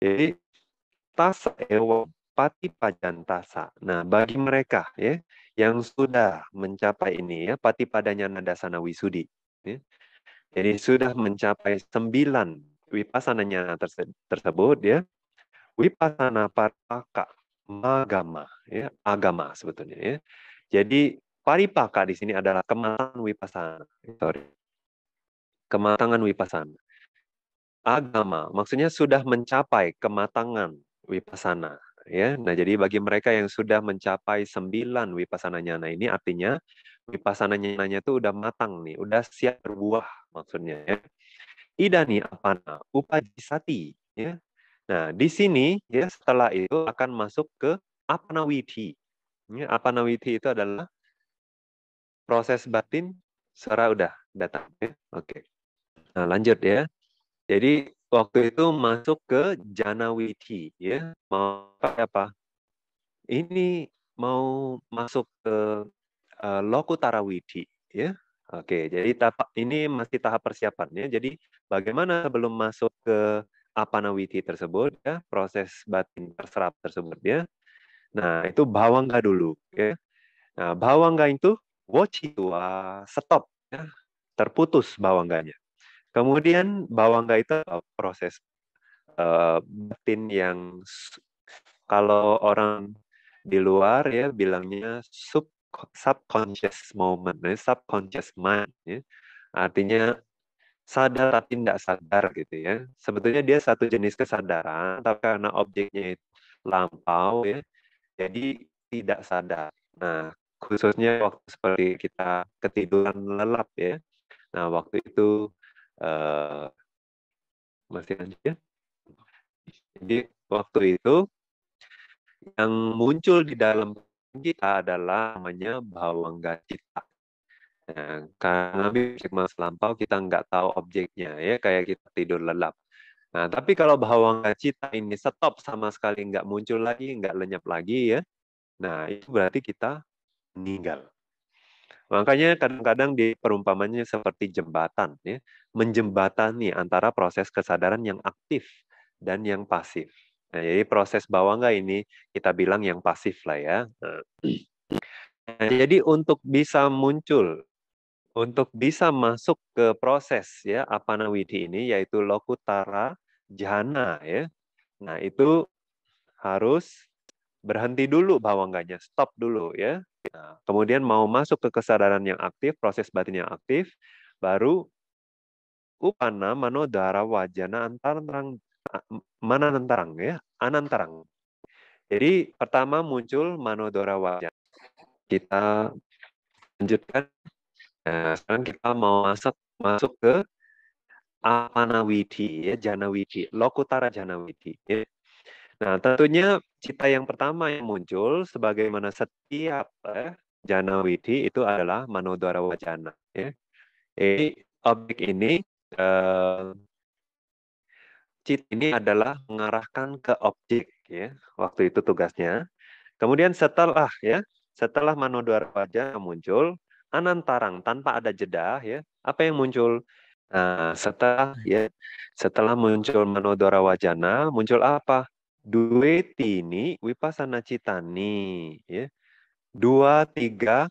Jadi tasa ewa pati pajantasa. Nah, bagi mereka ya yang sudah mencapai ini ya pati padanya nada wisudi. Ya. Jadi sudah mencapai sembilan wipasananya terse tersebut ya. Wipasana paripaka magama, ya, agama sebetulnya ya. Jadi paripaka di sini adalah kematangan wipasana. Sorry. Kematangan wipasana. Agama maksudnya sudah mencapai kematangan wipasana ya. Nah, jadi bagi mereka yang sudah mencapai sembilan wipasananya, nah ini artinya wipasananya itu udah matang nih, udah siap berbuah maksudnya ya. Idani apana upajisati ya. Nah, di sini ya setelah itu akan masuk ke apanawiti. Ya, apanawiti itu adalah proses batin secara udah datang ya. Oke. Nah, lanjut ya. Jadi waktu itu masuk ke jana janawiti ya. Mau apa? Ini mau masuk ke uh, eh, lokutarwiti ya Oke, jadi tahap ini masih tahap persiapannya. Jadi bagaimana sebelum masuk ke apa apanawiti tersebut ya, proses batin terserap tersebut ya. Nah, itu bawangga dulu ya. Nah, bawangga itu wochitua ah, stop ya, terputus bawangganya. Kemudian bawangga itu proses uh, batin yang kalau orang di luar ya bilangnya sub subconscious moment, eh, subconscious mind. Ya. Artinya sadar tapi tidak sadar gitu ya. Sebetulnya dia satu jenis kesadaran, tapi karena objeknya itu lampau ya, jadi tidak sadar. Nah, khususnya waktu seperti kita ketiduran lelap ya. Nah, waktu itu eh, masih lanjut ya. Jadi waktu itu yang muncul di dalam kita adalah namanya bawangga kita. Nah, karena objek masa lampau kita nggak tahu objeknya ya kayak kita tidur lelap. Nah, tapi kalau bawangga cita ini stop sama sekali nggak muncul lagi, nggak lenyap lagi ya. Nah, itu berarti kita meninggal. Makanya kadang-kadang di perumpamannya seperti jembatan ya, menjembatani antara proses kesadaran yang aktif dan yang pasif. Nah, jadi proses bawah nggak ini kita bilang yang pasif lah ya. Nah, jadi untuk bisa muncul, untuk bisa masuk ke proses ya apa widi ini yaitu lokutara jhana ya. Nah itu harus berhenti dulu bawangganya, stop dulu ya. Nah, kemudian mau masuk ke kesadaran yang aktif, proses batin yang aktif, baru upana manodara wajana antarang mana nantarang ya, Anantarang. Jadi pertama muncul Manodora wajah Kita lanjutkan. Nah, sekarang kita mau masuk masuk ke Apanawiti ya, Janawiti, Lokutara Janawiti. Ya. Nah, tentunya cita yang pertama yang muncul sebagaimana setiap jana eh, Janawiti itu adalah manodora Wajana. Ya. Jadi objek ini eh, cheat ini adalah mengarahkan ke objek ya waktu itu tugasnya kemudian setelah ya setelah manodwar wajah muncul anantarang tanpa ada jeda ya apa yang muncul nah, setelah ya setelah muncul manodwara wajana muncul apa dua tini wipasana citani ya dua tiga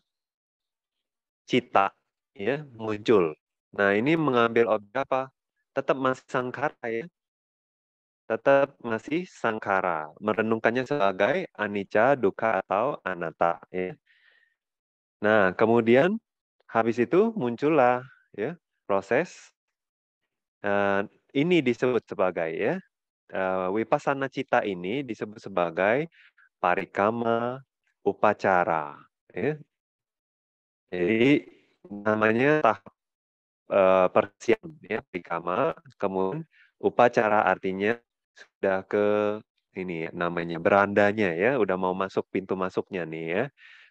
cita ya muncul nah ini mengambil objek apa tetap masih sangkara ya tetap masih sangkara, merenungkannya sebagai anicca, duka atau anatta. Ya. Nah, kemudian habis itu muncullah ya proses uh, ini disebut sebagai ya uh, eh, wipasana cita ini disebut sebagai parikama upacara. Ya. Jadi namanya tahap uh, eh, persiapan ya parikama, kemudian upacara artinya sudah ke ini ya, namanya berandanya ya, udah mau masuk pintu masuknya nih ya.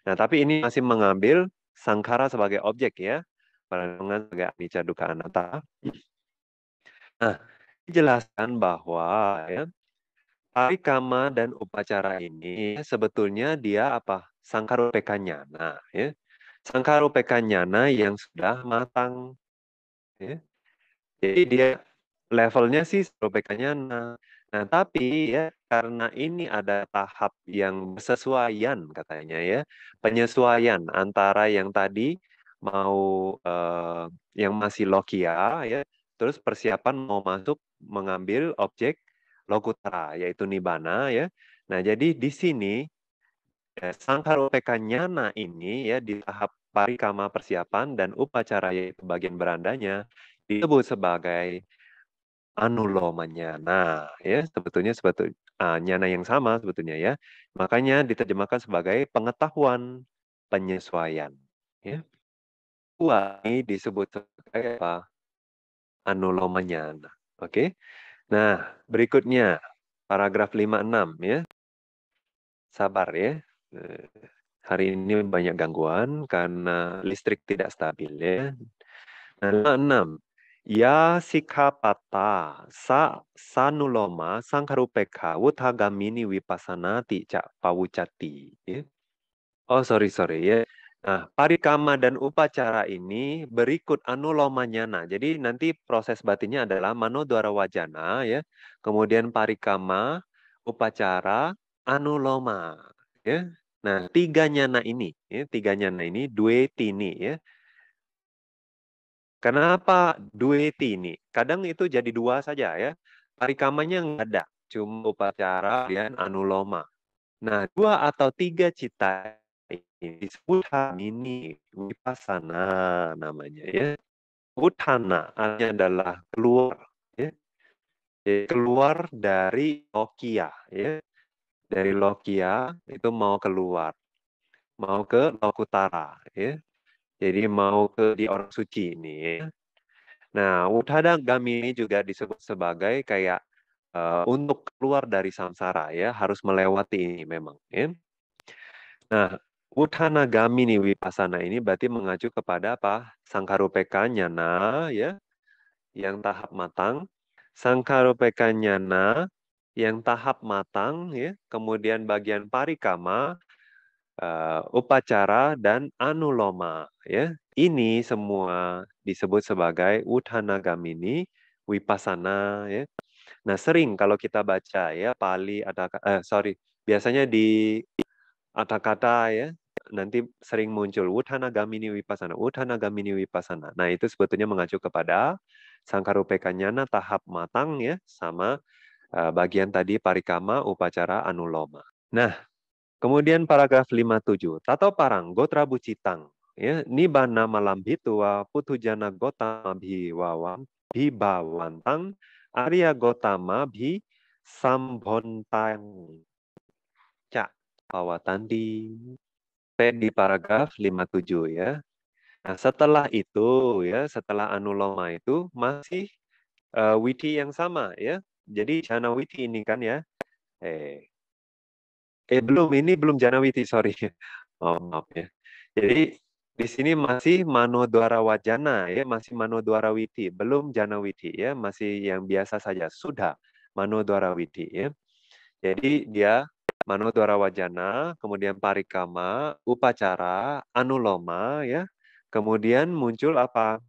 Nah, tapi ini masih mengambil sangkara sebagai objek ya, perenungan sebagai anicca dukkha anatta. Nah, dijelaskan bahwa ya, parikama dan upacara ini sebetulnya dia apa? nah ya. Sangkarupekanyana yang sudah matang ya. Jadi dia levelnya sih PK-nya nah. nah tapi ya karena ini ada tahap yang sesuaian katanya ya penyesuaian antara yang tadi mau eh, yang masih lokia ya terus persiapan mau masuk mengambil objek lokutara yaitu nibana ya nah jadi di sini ya, eh, sangkarupeka nyana ini ya di tahap parikama persiapan dan upacara yaitu bagian berandanya disebut sebagai anulomanya. Nah, ya sebetulnya sebetulnya uh, nyana yang sama sebetulnya ya. Makanya diterjemahkan sebagai pengetahuan penyesuaian. Ya. Dua disebut sebagai apa? Anulomanya. Oke. Okay? Nah, berikutnya paragraf 56 ya. Sabar ya. Eh, hari ini banyak gangguan karena listrik tidak stabil ya. Nah, enam. Ya sikapata sa sanuloma sangkarupeka wutagamini wipasana ti cak pawucati. Ya. Oh sorry sorry ya. Nah, parikama dan upacara ini berikut anulomanya. Nah, jadi nanti proses batinnya adalah mano duara wajana ya. Kemudian parikama, upacara, anuloma ya. Nah, tiga nyana ini, ya, tiga nyana ini dua tini ya. Kenapa dueti ini? Kadang itu jadi dua saja ya. Parikamanya nggak ada, cuma upacara dan anuloma. Nah, dua atau tiga cita ini disebut ini, wipasana namanya ya. Utana artinya adalah keluar ya. keluar dari lokia ya. Dari lokia itu mau keluar. Mau ke lokutara ya. Jadi mau ke di orang suci ini. Nah, Nah, gami ini juga disebut sebagai kayak uh, untuk keluar dari samsara ya harus melewati ini memang. Ya. Nah, gami ini wipasana ini berarti mengacu kepada apa? Sangkarupekanya nyana ya yang tahap matang, Sangkarupekanya nyana yang tahap matang ya, kemudian bagian parikama uh, upacara dan anuloma ya. Ini semua disebut sebagai gamini, wipasana, ya. Nah, sering kalau kita baca ya Pali ada uh, sorry, biasanya di kata-kata ya nanti sering muncul gamini, wipasana, Vipassana, gamini, wipasana. Nah, itu sebetulnya mengacu kepada sangkarupekanya Nyana tahap matang ya sama eh, bagian tadi parikama upacara anuloma. Nah, Kemudian paragraf 57, tato parang gotra bucitang. Ya, nibana malam hitua putujana gotama bhi wawam bhi bawantang arya gotama bhi sambontang. Cak, pawatandi. Di paragraf 57 ya. Nah, setelah itu ya, setelah anuloma itu masih uh, witi yang sama ya. Jadi jana witi ini kan ya. Eh, eh belum ini belum Janawiti sorry oh, maaf ya jadi di sini masih mano Wajana ya masih mano Witi belum Janawiti ya masih yang biasa saja sudah mano Witi ya jadi dia mano Wajana kemudian Parikama upacara anuloma ya kemudian muncul apa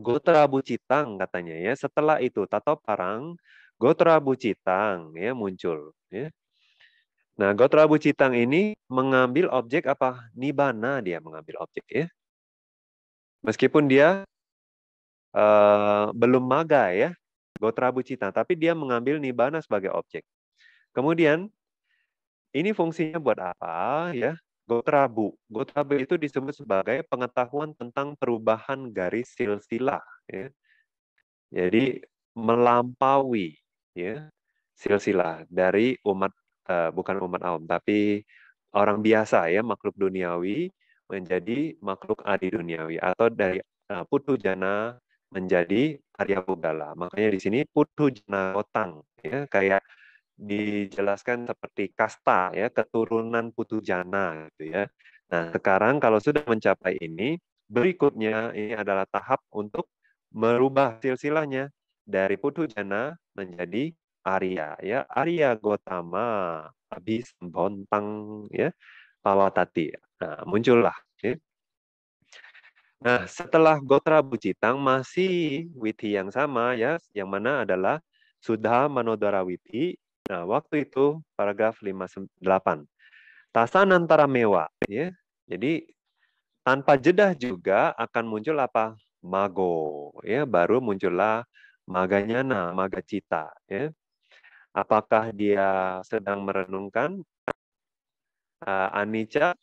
Gotra Bucitang katanya ya. Setelah itu Tato Parang Gotra Bucitang ya muncul ya. Nah, Gotra Bucitang ini mengambil objek apa? Nibana dia mengambil objek ya. Meskipun dia uh, belum maga ya, Gotra Bucitang, tapi dia mengambil Nibana sebagai objek. Kemudian ini fungsinya buat apa ya? Gotrabu. Gotrabu itu disebut sebagai pengetahuan tentang perubahan garis silsilah. Ya. Jadi melampaui ya, silsilah dari umat uh, bukan umat awam, tapi orang biasa ya makhluk duniawi menjadi makhluk adi duniawi atau dari uh, putu jana menjadi Arya Bugala. Makanya di sini putu jana otang ya kayak dijelaskan seperti kasta ya keturunan putu jana gitu ya. Nah, sekarang kalau sudah mencapai ini, berikutnya ini adalah tahap untuk merubah silsilahnya dari putu jana menjadi Arya ya Arya Gotama habis bontang ya Pawatati. Nah, muncullah ya. Nah, setelah Gotra Bucitang masih witi yang sama ya, yang mana adalah sudah Manodara Witi. Nah, waktu itu paragraf 58. Tasan antara mewa ya. Jadi tanpa jeda juga akan muncul apa? Mago ya, baru muncullah maganyana, magacita ya. Apakah dia sedang merenungkan uh, anicca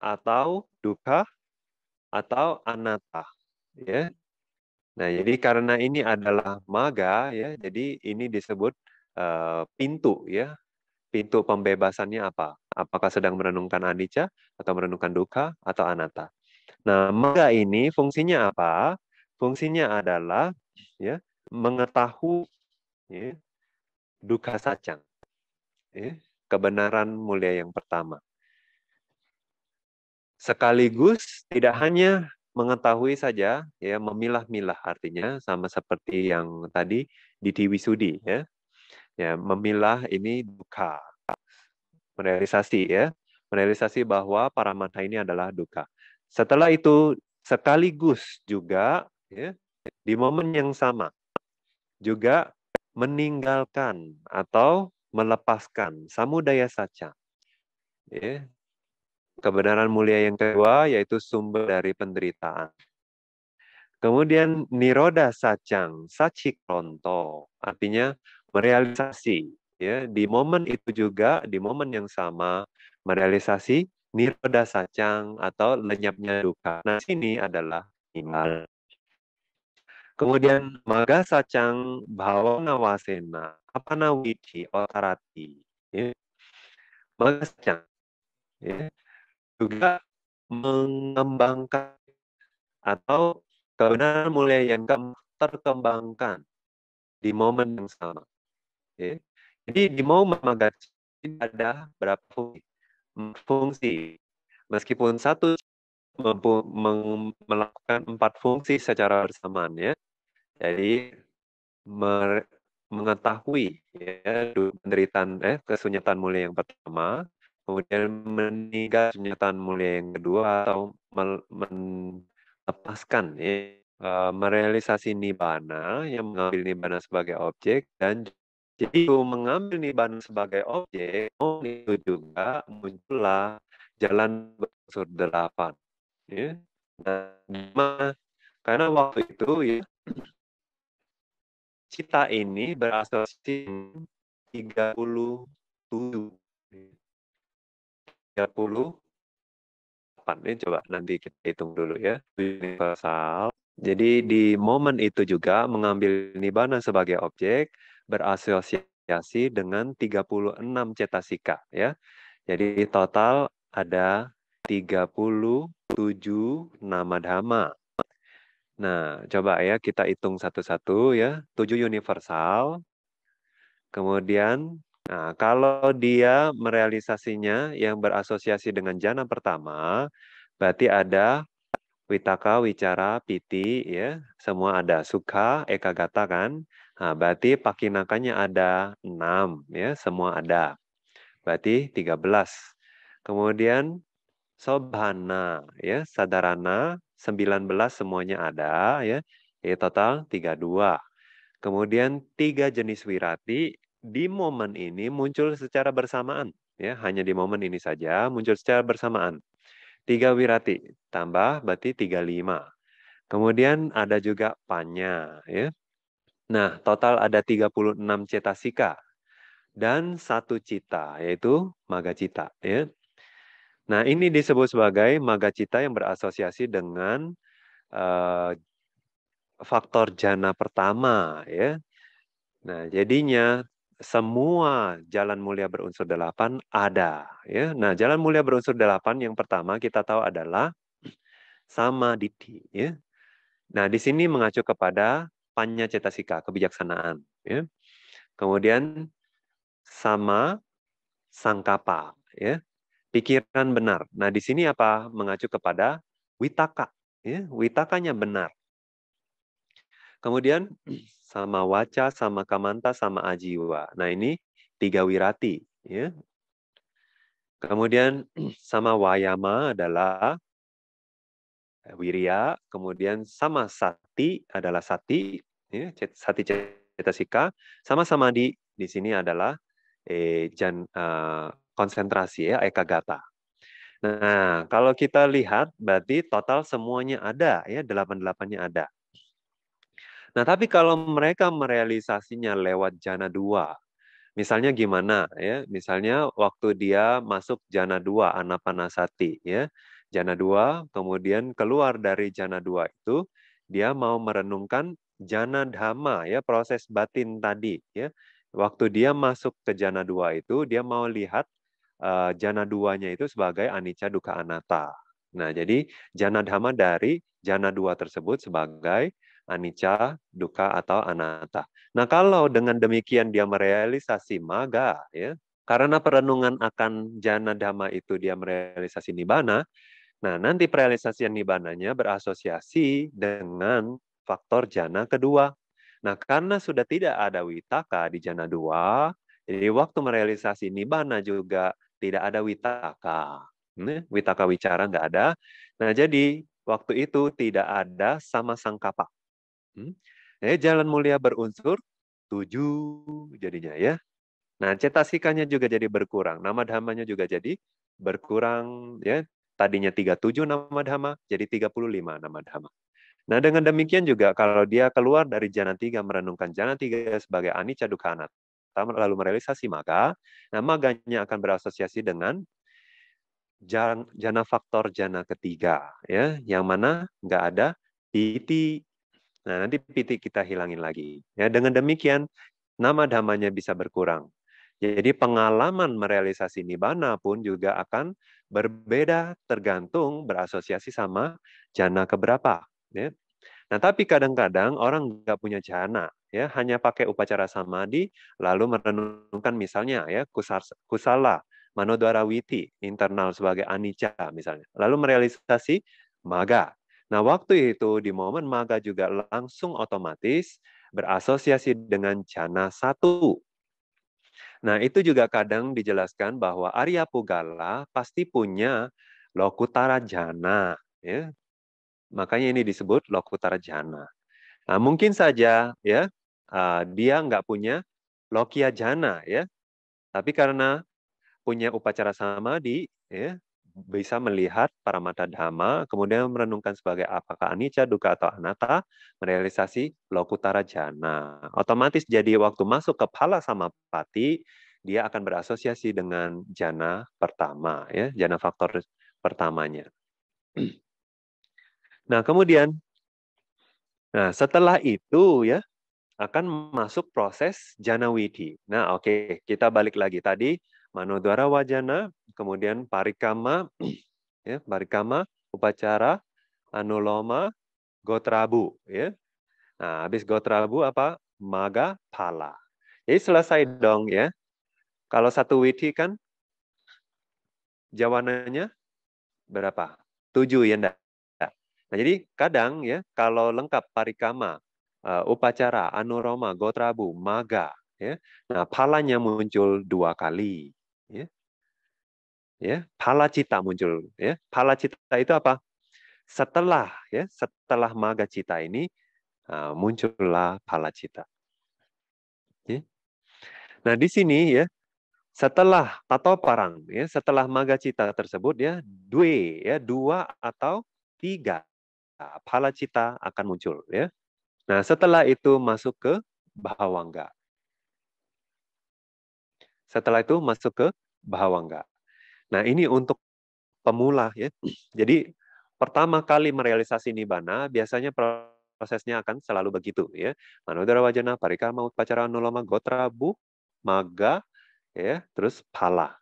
atau Duka atau anatta ya. Nah, jadi karena ini adalah maga ya, jadi ini disebut uh, pintu ya. Pintu pembebasannya apa? Apakah sedang merenungkan anicca atau merenungkan Duka atau anatta? Nah, maga ini fungsinya apa? Fungsinya adalah ya mengetahui ya, duka sacang. Ya, kebenaran mulia yang pertama. Sekaligus tidak hanya mengetahui saja, ya memilah-milah artinya sama seperti yang tadi di Tiwi Sudi ya. Ya, memilah ini duka. Merealisasi ya, merealisasi bahwa para mata ini adalah duka. Setelah itu sekaligus juga ya, di momen yang sama juga meninggalkan atau melepaskan samudaya saca. Ya. Kebenaran mulia yang kedua yaitu sumber dari penderitaan. Kemudian niroda sacang, sacikronto, artinya merealisasi. Ya, di momen itu juga, di momen yang sama, merealisasi niroda sacang atau lenyapnya duka. Nah, sini adalah imal Kemudian maga sacang bawa nawasena apa witi otarati. Ya. Maga sacang. Ya. Juga mengembangkan atau kebenaran mulia yang terkembangkan di momen yang sama. Ya. Jadi di momen maga ada berapa fungsi. fungsi. Meskipun satu mampu melakukan empat fungsi secara bersamaan ya jadi mengetahui ya penderitaan eh kesunyatan mulia yang pertama, kemudian meninggal kesunyatan mulia yang kedua atau melepaskan ya Uh, merealisasi nibana yang mengambil nibana sebagai objek dan jadi mengambil nibana sebagai objek oh, itu juga muncullah jalan unsur delapan ya nah, karena waktu itu ya cita ini berasosiasi 37 38 ini coba nanti kita hitung dulu ya universal jadi di momen itu juga mengambil nibana sebagai objek berasosiasi dengan 36 cetasika ya. Jadi total ada 37 nama dhamma Nah, coba ya kita hitung satu-satu ya. tujuh universal. Kemudian nah, kalau dia merealisasinya yang berasosiasi dengan jana pertama, berarti ada witaka, wicara, piti ya. Semua ada suka, ekagata kan. Nah, berarti pakinakanya ada enam ya, semua ada. Berarti tiga belas Kemudian sobhana ya, sadarana 19 semuanya ada ya. Jadi total 32. Kemudian tiga jenis wirati di momen ini muncul secara bersamaan ya, hanya di momen ini saja muncul secara bersamaan. Tiga wirati tambah berarti 35. Kemudian ada juga panya ya. Nah, total ada 36 cetasika dan satu cita yaitu magacita ya. Nah, ini disebut sebagai magacita yang berasosiasi dengan uh, faktor jana pertama ya. Nah, jadinya semua jalan mulia berunsur delapan ada ya. Nah, jalan mulia berunsur delapan yang pertama kita tahu adalah sama diti ya. Nah, di sini mengacu kepada panya cetasika, kebijaksanaan ya. Kemudian sama sangkapa ya pikiran benar. Nah, di sini apa? Mengacu kepada witaka. Ya, witakanya benar. Kemudian sama waca, sama kamanta, sama ajiwa. Nah, ini tiga wirati. Ya. Kemudian sama wayama adalah wiria. kemudian sama sati adalah sati, ya, sati cetasika, sama samadi di di sini adalah eh, jan, uh, konsentrasi ya ekagata. Nah, kalau kita lihat berarti total semuanya ada ya, delapan-delapannya ada. Nah, tapi kalau mereka merealisasinya lewat jana dua, misalnya gimana ya? Misalnya waktu dia masuk jana dua anapanasati ya, jana dua, kemudian keluar dari jana dua itu, dia mau merenungkan jana dhamma ya, proses batin tadi ya. Waktu dia masuk ke jana dua itu, dia mau lihat Eh, jana duanya itu sebagai anicca duka anatta. Nah, jadi jana dhamma dari jana dua tersebut sebagai anicca, duka atau anatta. Nah, kalau dengan demikian dia merealisasi maga ya, karena perenungan akan jana dhamma itu dia merealisasi nibana. nah nanti perealisasian nibananya berasosiasi dengan faktor jana kedua. Nah, karena sudah tidak ada witaka di jana dua, jadi waktu merealisasi nibana juga tidak ada witaka. Witaka wicara nggak ada. Nah jadi waktu itu tidak ada sama sangkapa. Jadi hmm? eh, jalan mulia berunsur tujuh jadinya ya. Nah cetasikanya juga jadi berkurang. Nama dhamanya juga jadi berkurang ya. Tadinya 37 nama dhamma, jadi 35 nama dhamma. Nah dengan demikian juga kalau dia keluar dari jalan tiga merenungkan jalan tiga sebagai anicca dukkha lalu merealisasi maka, nama ganya akan berasosiasi dengan jana, jana faktor jana ketiga, ya, yang mana nggak ada piti. Nah nanti piti kita hilangin lagi. Ya dengan demikian nama damanya bisa berkurang. Jadi pengalaman merealisasi nibana pun juga akan berbeda tergantung berasosiasi sama jana keberapa. Ya. Nah tapi kadang-kadang orang nggak punya jana, ya hanya pakai upacara samadi, lalu merenungkan misalnya ya kusala manodwarawiti internal sebagai anicca misalnya lalu merealisasi maga nah waktu itu di momen maga juga langsung otomatis berasosiasi dengan jana satu Nah, itu juga kadang dijelaskan bahwa Arya Pugala pasti punya lokutara jana. Ya. Makanya ini disebut lokutara jana. Nah, mungkin saja ya Ah, dia nggak punya lokia jana ya, tapi karena punya upacara samadhi ya, bisa melihat para mata dhamma, kemudian merenungkan sebagai apakah anicca, duka atau anatta, merealisasi lokutara jana. Otomatis jadi waktu masuk ke pala pati dia akan berasosiasi dengan jana pertama, ya, jana faktor pertamanya. Nah, kemudian, nah setelah itu ya, akan masuk proses jana widi. Nah, oke, okay, kita balik lagi tadi manodwara wajana, kemudian parikama, ya, parikama, upacara, anuloma, gotrabu, ya. Nah, habis gotrabu apa? Maga pala. Jadi selesai dong ya. Kalau satu widi kan jawananya berapa? Tujuh ya ndak? Nah, jadi kadang ya kalau lengkap parikama, uh, upacara, anuroma gotrabu, maga. Ya. Nah, palanya muncul dua kali. Ya. Ya, pala cita muncul. Ya. Pala cita itu apa? Setelah ya, setelah maga cita ini uh, muncullah pala cita. Ya. Nah, di sini ya setelah tato parang ya setelah maga cita tersebut ya dua ya dua atau tiga pala cita akan muncul ya Nah, setelah itu masuk ke Bahawangga. Setelah itu masuk ke Bahawangga. Nah, ini untuk pemula ya. Jadi pertama kali merealisasi nibana biasanya prosesnya akan selalu begitu ya. Manudara wajana maut pacara nulama gotra bu maga ya, terus pala.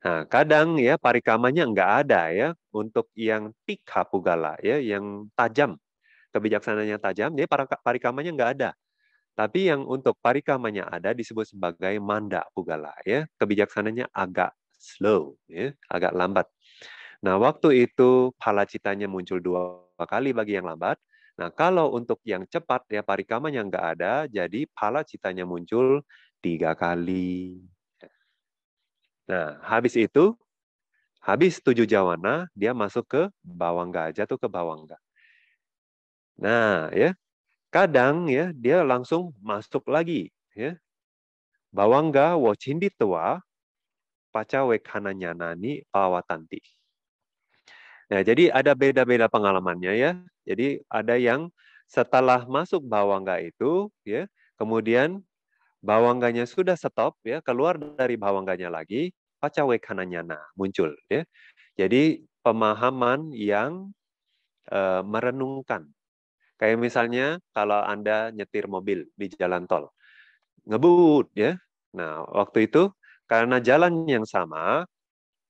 Nah, kadang ya parikamanya enggak ada ya untuk yang tika pugala ya, yang tajam kebijaksanaannya tajam, jadi para parikamanya nggak ada. Tapi yang untuk parikamanya ada disebut sebagai manda pugala, ya kebijaksanaannya agak slow, ya, agak lambat. Nah waktu itu palacitanya muncul dua kali bagi yang lambat. Nah kalau untuk yang cepat ya parikamanya nggak ada, jadi palacitanya muncul tiga kali. Nah habis itu Habis tujuh jawana, dia masuk ke Bawangga aja tuh ke Bawangga. Nah, ya. Kadang ya dia langsung masuk lagi, ya. Bawangga wochindi tua pacawe nani pawatanti. Nah, jadi ada beda-beda pengalamannya ya. Jadi ada yang setelah masuk bawangga itu ya, kemudian bawangganya sudah stop ya, keluar dari bawangganya lagi pacawe nah muncul ya. Jadi pemahaman yang eh, merenungkan Kayak misalnya kalau Anda nyetir mobil di jalan tol. Ngebut ya. Nah, waktu itu karena jalan yang sama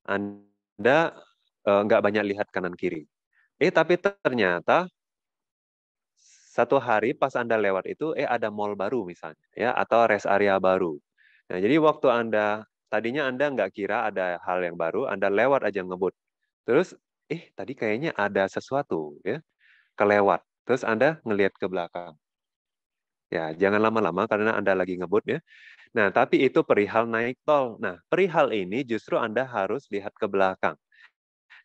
Anda e, nggak banyak lihat kanan kiri. Eh tapi ternyata satu hari pas Anda lewat itu eh ada mall baru misalnya ya atau rest area baru. Nah, jadi waktu Anda tadinya Anda nggak kira ada hal yang baru, Anda lewat aja ngebut. Terus eh tadi kayaknya ada sesuatu ya kelewat Terus Anda ngelihat ke belakang. Ya, jangan lama-lama karena Anda lagi ngebut ya. Nah, tapi itu perihal naik tol. Nah, perihal ini justru Anda harus lihat ke belakang.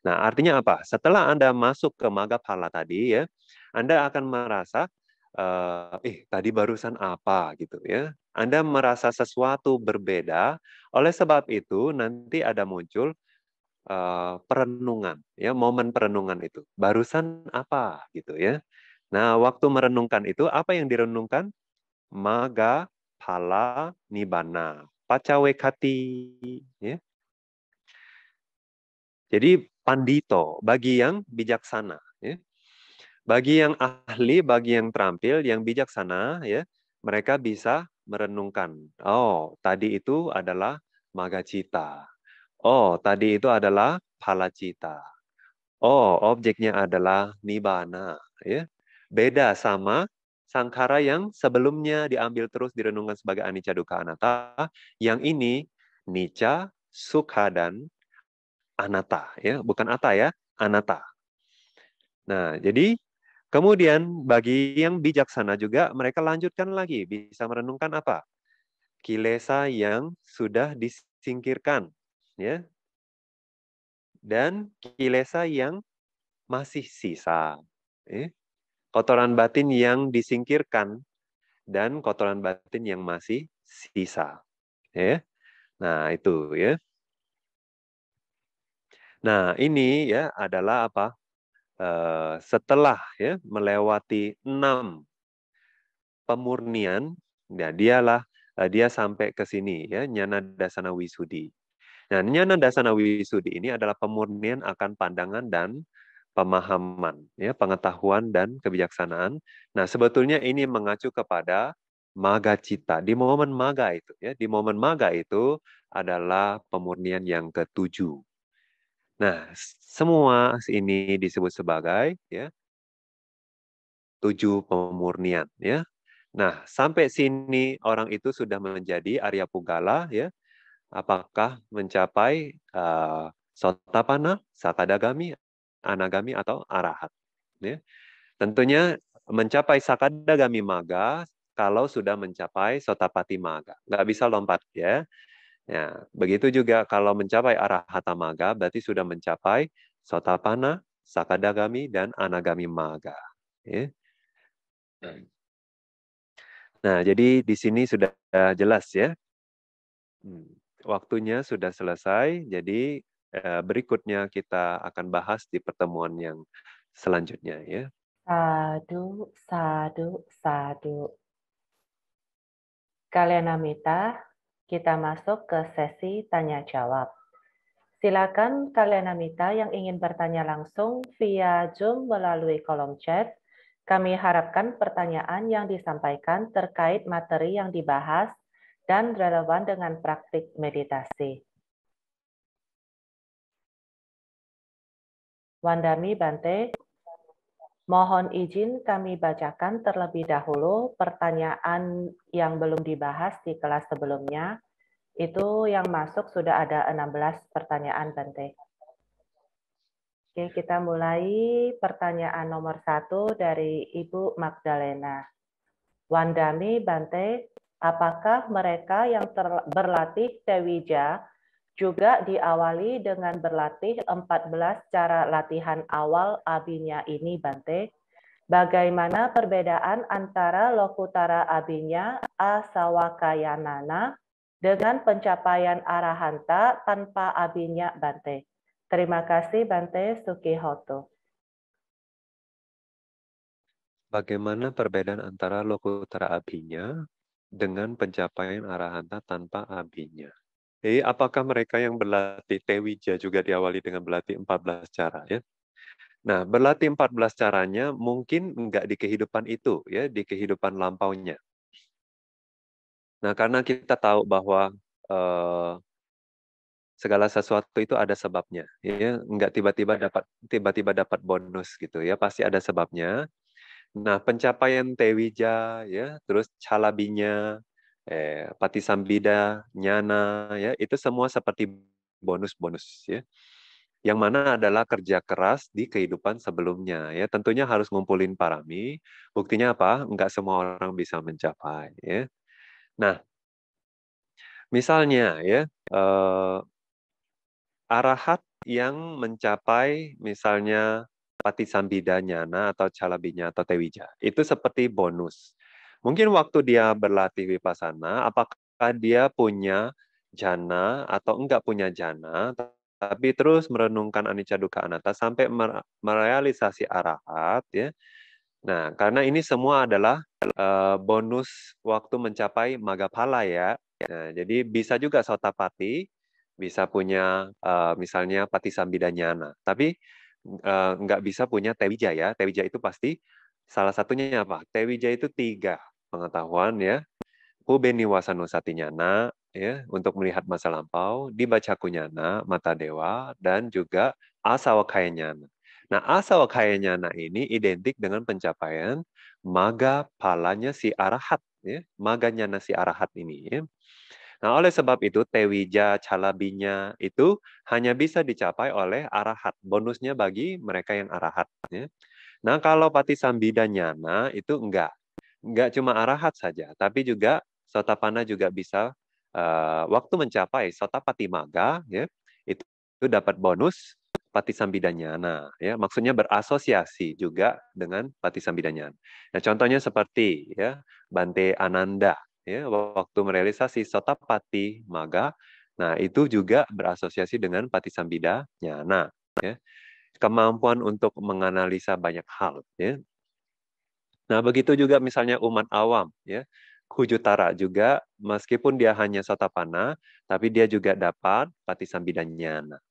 Nah, artinya apa? Setelah Anda masuk ke Magapala tadi ya, Anda akan merasa uh, eh tadi barusan apa gitu ya. Anda merasa sesuatu berbeda, oleh sebab itu nanti ada muncul uh, perenungan ya, momen perenungan itu. Barusan apa gitu ya. Nah, waktu merenungkan itu apa yang direnungkan? Maga pala nibana, pacawekati. Ya. Jadi pandito bagi yang bijaksana. Ya. Bagi yang ahli, bagi yang terampil, yang bijaksana, ya mereka bisa merenungkan. Oh, tadi itu adalah maga cita. Oh, tadi itu adalah pala cita. Oh, objeknya adalah nibana. Ya, Beda sama sangkara yang sebelumnya diambil terus direnungkan sebagai anicca dukkha anatta, yang ini nica, sukha dan anatta ya, bukan atta ya, anatta. Nah, jadi kemudian bagi yang bijaksana juga mereka lanjutkan lagi bisa merenungkan apa? Kilesa yang sudah disingkirkan ya. Dan kilesa yang masih sisa. Eh kotoran batin yang disingkirkan dan kotoran batin yang masih sisa. Ya. Nah, itu ya. Nah, ini ya adalah apa? Eh, setelah ya melewati enam pemurnian, ya dialah eh, dia sampai ke sini ya nyana dasana wisudi. Nah, nyana dasana wisudi ini adalah pemurnian akan pandangan dan pemahaman, ya, pengetahuan dan kebijaksanaan. Nah, sebetulnya ini mengacu kepada maga cita. Di momen maga itu, ya, di momen maga itu adalah pemurnian yang ketujuh. Nah, semua ini disebut sebagai ya tujuh pemurnian, ya. Nah, sampai sini orang itu sudah menjadi Arya Pugala, ya. Apakah mencapai uh, eh, Sotapana, Sakadagami, anagami atau arahat. Ya. Tentunya mencapai sakadagami maga kalau sudah mencapai sotapati maga. Nggak bisa lompat ya. Ya, begitu juga kalau mencapai arahata maga berarti sudah mencapai sotapana, sakadagami dan anagami maga. Ya. Nah, jadi di sini sudah jelas ya. Hmm, waktunya sudah selesai, jadi Eh, berikutnya kita akan bahas di pertemuan yang selanjutnya ya. Sadu, sadu, sadu. Kalian Amita, kita masuk ke sesi tanya jawab. Silakan kalian Amita yang ingin bertanya langsung via Zoom melalui kolom chat. Kami harapkan pertanyaan yang disampaikan terkait materi yang dibahas dan relevan dengan praktik meditasi. Wandami Bante, mohon izin kami bacakan terlebih dahulu pertanyaan yang belum dibahas di kelas sebelumnya. Itu yang masuk sudah ada 16 pertanyaan Bante. Oke, kita mulai pertanyaan nomor satu dari Ibu Magdalena. Wandami Bante, apakah mereka yang berlatih Tewija juga diawali dengan berlatih 14 cara latihan awal abinya ini Bante. Bagaimana perbedaan antara lokutara abinya asawakayanana dengan pencapaian arahanta tanpa abinya Bante. Terima kasih Bante Sukihoto. Bagaimana perbedaan antara lokutara abinya dengan pencapaian arahanta tanpa abinya? Jadi apakah mereka yang berlatih Tewija juga diawali dengan berlatih 14 cara ya? Nah, berlatih 14 caranya mungkin enggak di kehidupan itu ya, di kehidupan lampaunya. Nah, karena kita tahu bahwa eh, segala sesuatu itu ada sebabnya, ya enggak tiba-tiba dapat tiba-tiba dapat bonus gitu ya, pasti ada sebabnya. Nah, pencapaian Tewija ya, terus Calabinya, eh, sambida, nyana, ya itu semua seperti bonus-bonus ya. Yang mana adalah kerja keras di kehidupan sebelumnya ya. Tentunya harus ngumpulin parami. Buktinya apa? Enggak semua orang bisa mencapai ya. Nah, misalnya ya eh, arahat yang mencapai misalnya patisambida nyana atau calabinya atau tewija itu seperti bonus Mungkin waktu dia berlatih vipassana, apakah dia punya jana atau enggak punya jana, tapi terus merenungkan anicca dukkha anatta sampai merealisasi arahat ya. Nah, karena ini semua adalah uh, bonus waktu mencapai magapala ya. Nah, jadi bisa juga sotapati, bisa punya uh, misalnya pati sambidanyana, tapi uh, eh, nggak bisa punya tewija ya. Tewija itu pasti salah satunya apa? Tewija itu tiga pengetahuan ya. Ubeni wasanu satinyana ya untuk melihat masa lampau, dibaca kunyana mata dewa dan juga asawakayanyana. Nah, asawakayanyana ini identik dengan pencapaian maga palanya si arahat ya, maganya nasi arahat ini ya. Nah, oleh sebab itu tewija calabinya itu hanya bisa dicapai oleh arahat. Bonusnya bagi mereka yang arahat. Ya. Nah, kalau pati nyana itu enggak nggak cuma arahat saja, tapi juga sotapana juga bisa uh, waktu mencapai sotapati maga, ya, itu, itu dapat bonus pati sambidanyana, ya, maksudnya berasosiasi juga dengan pati sambidanyana. Nah, contohnya seperti ya Bante Ananda, ya, waktu merealisasi sotapati maga, nah itu juga berasosiasi dengan pati sambidanyana, ya. Kemampuan untuk menganalisa banyak hal, ya, Nah, begitu juga misalnya umat awam, ya. Kujutara juga, meskipun dia hanya satapana, tapi dia juga dapat Pati sambidanya. Nah,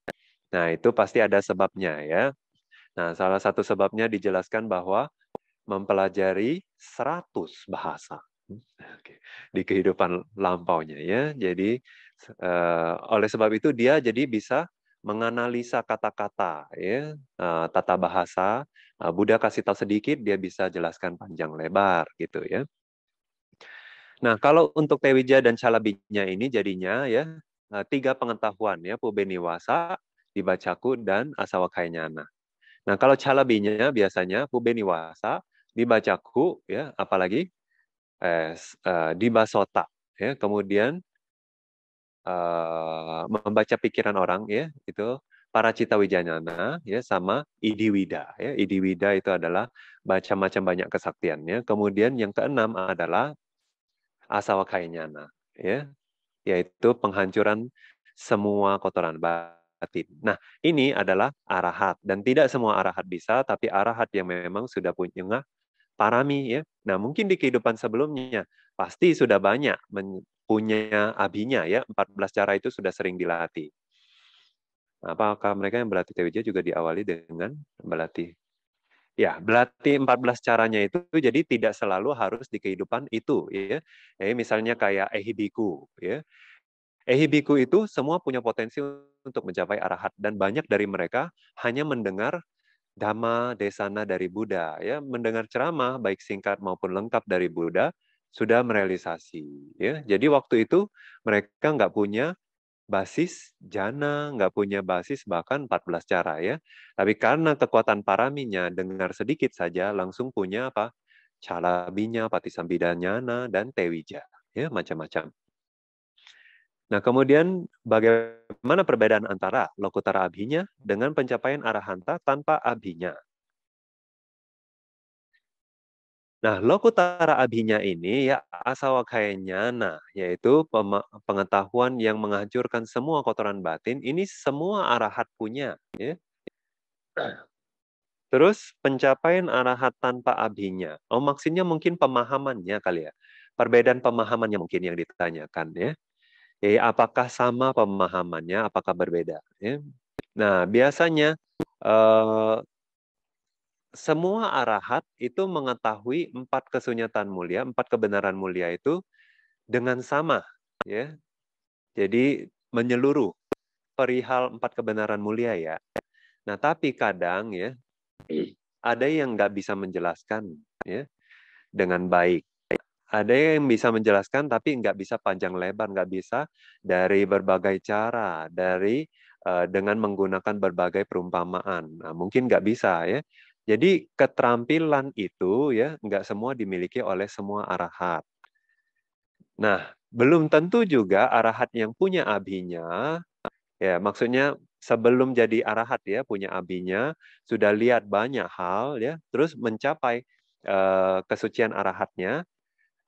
nah, itu pasti ada sebabnya ya. Nah, salah satu sebabnya dijelaskan bahwa mempelajari 100 bahasa hmm, di kehidupan lampaunya ya. Jadi eh, oleh sebab itu dia jadi bisa menganalisa kata-kata ya eh, tata bahasa uh, Buddha kasih tahu sedikit dia bisa jelaskan panjang lebar gitu ya nah kalau untuk Tewija dan Calabinya ini jadinya ya eh, tiga pengetahuan ya Pubeniwasa dibacaku dan Asawakainyana nah kalau Calabinya biasanya Pubeniwasa dibacaku ya apalagi eh, uh, dibasota ya kemudian uh, membaca pikiran orang ya itu para cita Wijanana ya sama Idiwida ya Idiwida itu adalah baca macam banyak kesaktiannya kemudian yang keenam adalah kainyana ya yaitu penghancuran semua kotoran batin. Nah, ini adalah arahat dan tidak semua arahat bisa tapi arahat yang memang sudah punya parami ya. Nah, mungkin di kehidupan sebelumnya pasti sudah banyak punya abinya ya 14 cara itu sudah sering dilatih. Apakah mereka yang berlatih TWJ juga diawali dengan berlatih? Ya, berlatih 14 caranya itu jadi tidak selalu harus di kehidupan itu ya. Jadi eh, misalnya kayak ehibiku eh, ya. Ehibiku eh, itu semua punya potensi untuk mencapai arahat dan banyak dari mereka hanya mendengar dhamma desana dari Buddha ya, mendengar ceramah baik singkat maupun lengkap dari Buddha sudah merealisasi. Ya. Jadi waktu itu mereka nggak punya basis jana, nggak punya basis bahkan 14 cara ya. Tapi karena kekuatan paraminya dengar sedikit saja langsung punya apa? Calabinya, patisambidanyana, dan tewija. Ya, macam-macam. Nah, kemudian bagaimana perbedaan antara lokutara abhinya dengan pencapaian arahanta tanpa abhinya? Nah, lokutara abhinya ini ya nah yaitu pengetahuan yang menghancurkan semua kotoran batin, ini semua arahat punya. Ya. Terus pencapaian arahat tanpa abhinya. Oh, maksudnya mungkin pemahamannya kali ya. Perbedaan pemahamannya mungkin yang ditanyakan ya. Ya, apakah sama pemahamannya, apakah berbeda? Ya. Nah, biasanya uh, semua arahat itu mengetahui empat kesunyatan mulia, empat kebenaran mulia itu dengan sama, ya. Jadi menyeluruh perihal empat kebenaran mulia ya. Nah tapi kadang ya ada yang nggak bisa menjelaskan ya dengan baik. Ada yang bisa menjelaskan tapi nggak bisa panjang lebar, nggak bisa dari berbagai cara, dari eh, dengan menggunakan berbagai perumpamaan. Nah, mungkin nggak bisa ya. Jadi keterampilan itu ya nggak semua dimiliki oleh semua arahat. Nah, belum tentu juga arahat yang punya abinya, ya maksudnya sebelum jadi arahat ya punya abinya sudah lihat banyak hal ya, terus mencapai eh, kesucian arahatnya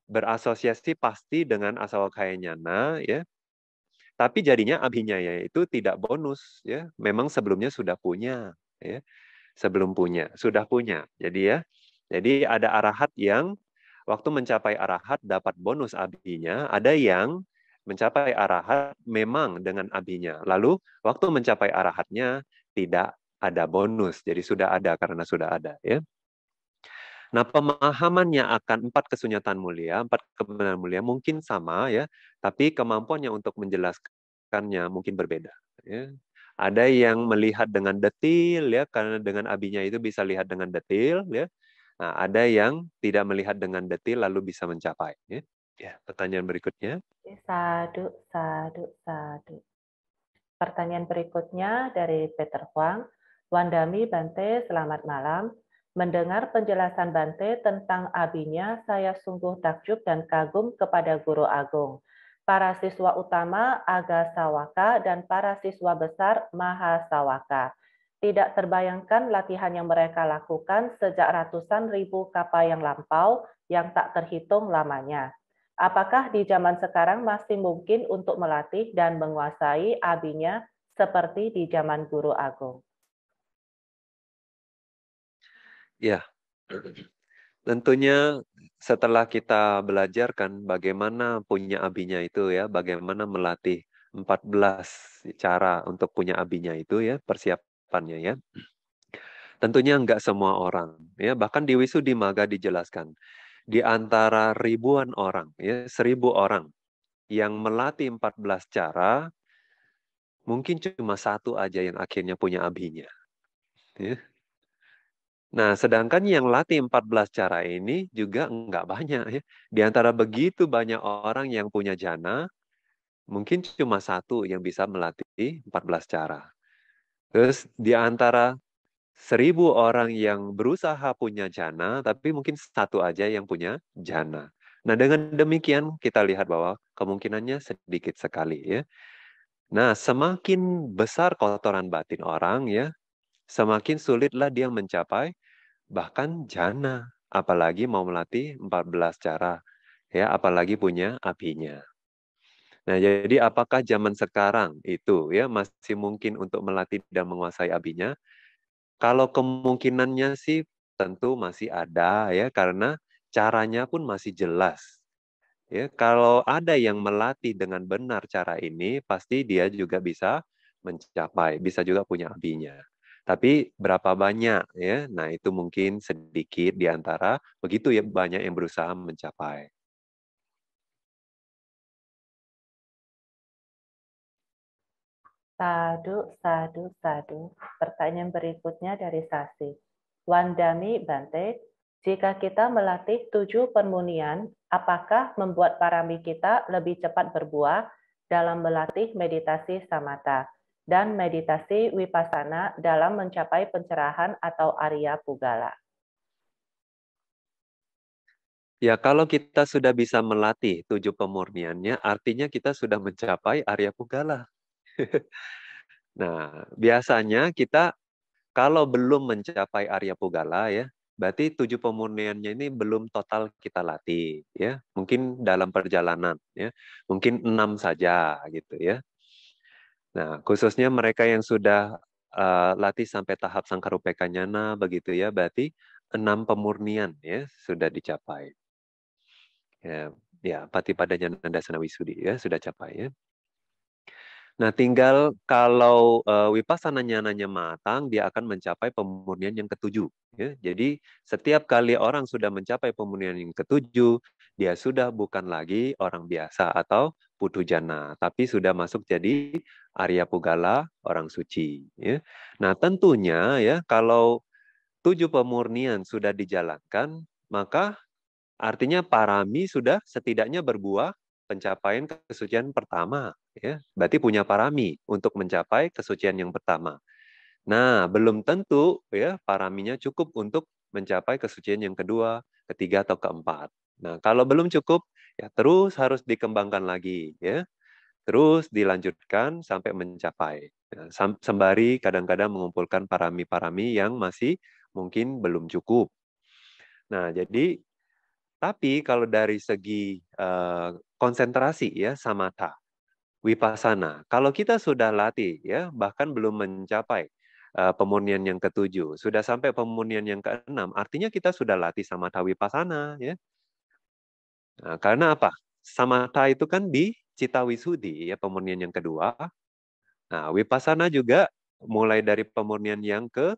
berasosiasi pasti dengan asal kayanyana ya. Tapi jadinya abinya ya itu tidak bonus ya, memang sebelumnya sudah punya ya sebelum punya, sudah punya. Jadi ya, jadi ada arahat yang waktu mencapai arahat dapat bonus abinya, ada yang mencapai arahat memang dengan abinya. Lalu waktu mencapai arahatnya tidak ada bonus, jadi sudah ada karena sudah ada ya. Nah, pemahamannya akan empat kesunyatan mulia, empat kebenaran mulia mungkin sama ya, tapi kemampuannya untuk menjelaskannya mungkin berbeda. Ya. Ada yang melihat dengan detil ya karena dengan abinya itu bisa lihat dengan detil ya. Nah, ada yang tidak melihat dengan detil lalu bisa mencapai ya. Ya, pertanyaan berikutnya. Sadu, sadu, sadu. Pertanyaan berikutnya dari Peter Huang. Wandami Bante, selamat malam. Mendengar penjelasan Bante tentang abinya, saya sungguh takjub dan kagum kepada Guru Agung para siswa utama Agasawaka dan para siswa besar Mahasawaka. Tidak terbayangkan latihan yang mereka lakukan sejak ratusan ribu kapal yang lampau yang tak terhitung lamanya. Apakah di zaman sekarang masih mungkin untuk melatih dan menguasai abinya seperti di zaman Guru Agung? Ya, tentunya setelah kita belajarkan bagaimana punya abinya itu ya, bagaimana melatih 14 cara untuk punya abinya itu ya, persiapannya ya. Tentunya enggak semua orang ya, bahkan di Wisu di Maga dijelaskan di antara ribuan orang ya, seribu orang yang melatih 14 cara mungkin cuma satu aja yang akhirnya punya abinya. Ya. Nah, sedangkan yang latih 14 cara ini juga nggak banyak ya. Di antara begitu banyak orang yang punya jana, mungkin cuma satu yang bisa melatih 14 cara. Terus di antara seribu orang yang berusaha punya jana, tapi mungkin satu aja yang punya jana. Nah, dengan demikian kita lihat bahwa kemungkinannya sedikit sekali ya. Nah, semakin besar kotoran batin orang ya, semakin sulitlah dia mencapai bahkan jana, apalagi mau melatih 14 cara, ya apalagi punya apinya. Nah, jadi apakah zaman sekarang itu ya masih mungkin untuk melatih dan menguasai abinya Kalau kemungkinannya sih tentu masih ada ya karena caranya pun masih jelas. Ya, kalau ada yang melatih dengan benar cara ini, pasti dia juga bisa mencapai, bisa juga punya abinya. Tapi berapa banyak ya? Nah, itu mungkin sedikit di antara begitu ya banyak yang berusaha mencapai. Sadu, sadu, sadu. Pertanyaan berikutnya dari Sasi. Wandami Bante, jika kita melatih tujuh permunian, apakah membuat parami kita lebih cepat berbuah dalam melatih meditasi samata? dan meditasi wipasana dalam mencapai pencerahan atau Arya Pugala. Ya, kalau kita sudah bisa melatih tujuh pemurniannya, artinya kita sudah mencapai Arya Pugala. nah, biasanya kita kalau belum mencapai Arya Pugala ya, berarti tujuh pemurniannya ini belum total kita latih ya. Mungkin dalam perjalanan ya, mungkin enam saja gitu ya Nah, khususnya mereka yang sudah uh, latih sampai tahap sangkar sangkarupeka nyana begitu ya, berarti enam pemurnian ya sudah dicapai. Ya, ya pati padanya nanda wisudi ya sudah capai ya. Nah, tinggal kalau uh, wipasana nyananya matang, dia akan mencapai pemurnian yang ketujuh. Ya. Jadi, setiap kali orang sudah mencapai pemurnian yang ketujuh, dia sudah bukan lagi orang biasa atau putu jana, tapi sudah masuk jadi Arya Pugala, orang suci. Ya. Nah tentunya ya kalau tujuh pemurnian sudah dijalankan, maka artinya parami sudah setidaknya berbuah pencapaian kesucian pertama. Ya. Berarti punya parami untuk mencapai kesucian yang pertama. Nah, belum tentu ya paraminya cukup untuk mencapai kesucian yang kedua, ketiga atau keempat. Nah, kalau belum cukup, ya terus harus dikembangkan lagi, ya. Terus dilanjutkan sampai mencapai. Ya, sembari kadang-kadang mengumpulkan parami-parami yang masih mungkin belum cukup. Nah, jadi tapi kalau dari segi uh, konsentrasi ya samata, wipasana, kalau kita sudah latih ya bahkan belum mencapai uh, pemurnian yang ketujuh, sudah sampai pemurnian yang keenam, artinya kita sudah latih samata wipasana ya. Nah, karena apa? Samata itu kan di Cita Wisudi, ya pemurnian yang kedua. Nah, Wipasana juga mulai dari pemurnian yang ke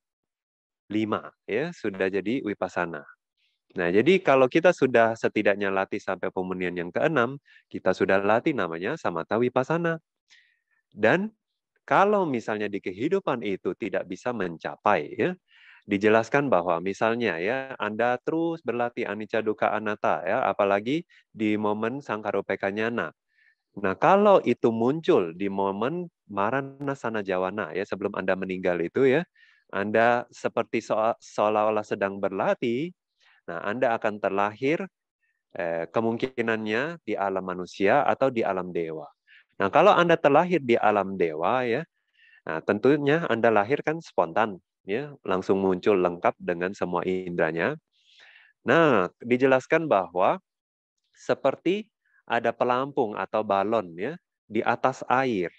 lima, ya sudah jadi Wipasana. Nah, jadi kalau kita sudah setidaknya latih sampai pemurnian yang keenam, kita sudah latih namanya Samata Wipasana. Dan kalau misalnya di kehidupan itu tidak bisa mencapai ya, dijelaskan bahwa misalnya ya Anda terus berlatih anicca dukkha anatta ya apalagi di momen sangkaropeka nyana. Nah, kalau itu muncul di momen maranasana jawana ya sebelum Anda meninggal itu ya, Anda seperti seolah-olah sedang berlatih, nah Anda akan terlahir eh, kemungkinannya di alam manusia atau di alam dewa. Nah, kalau Anda terlahir di alam dewa ya, nah tentunya Anda lahir kan spontan ya langsung muncul lengkap dengan semua indranya. Nah, dijelaskan bahwa seperti ada pelampung atau balon ya di atas air.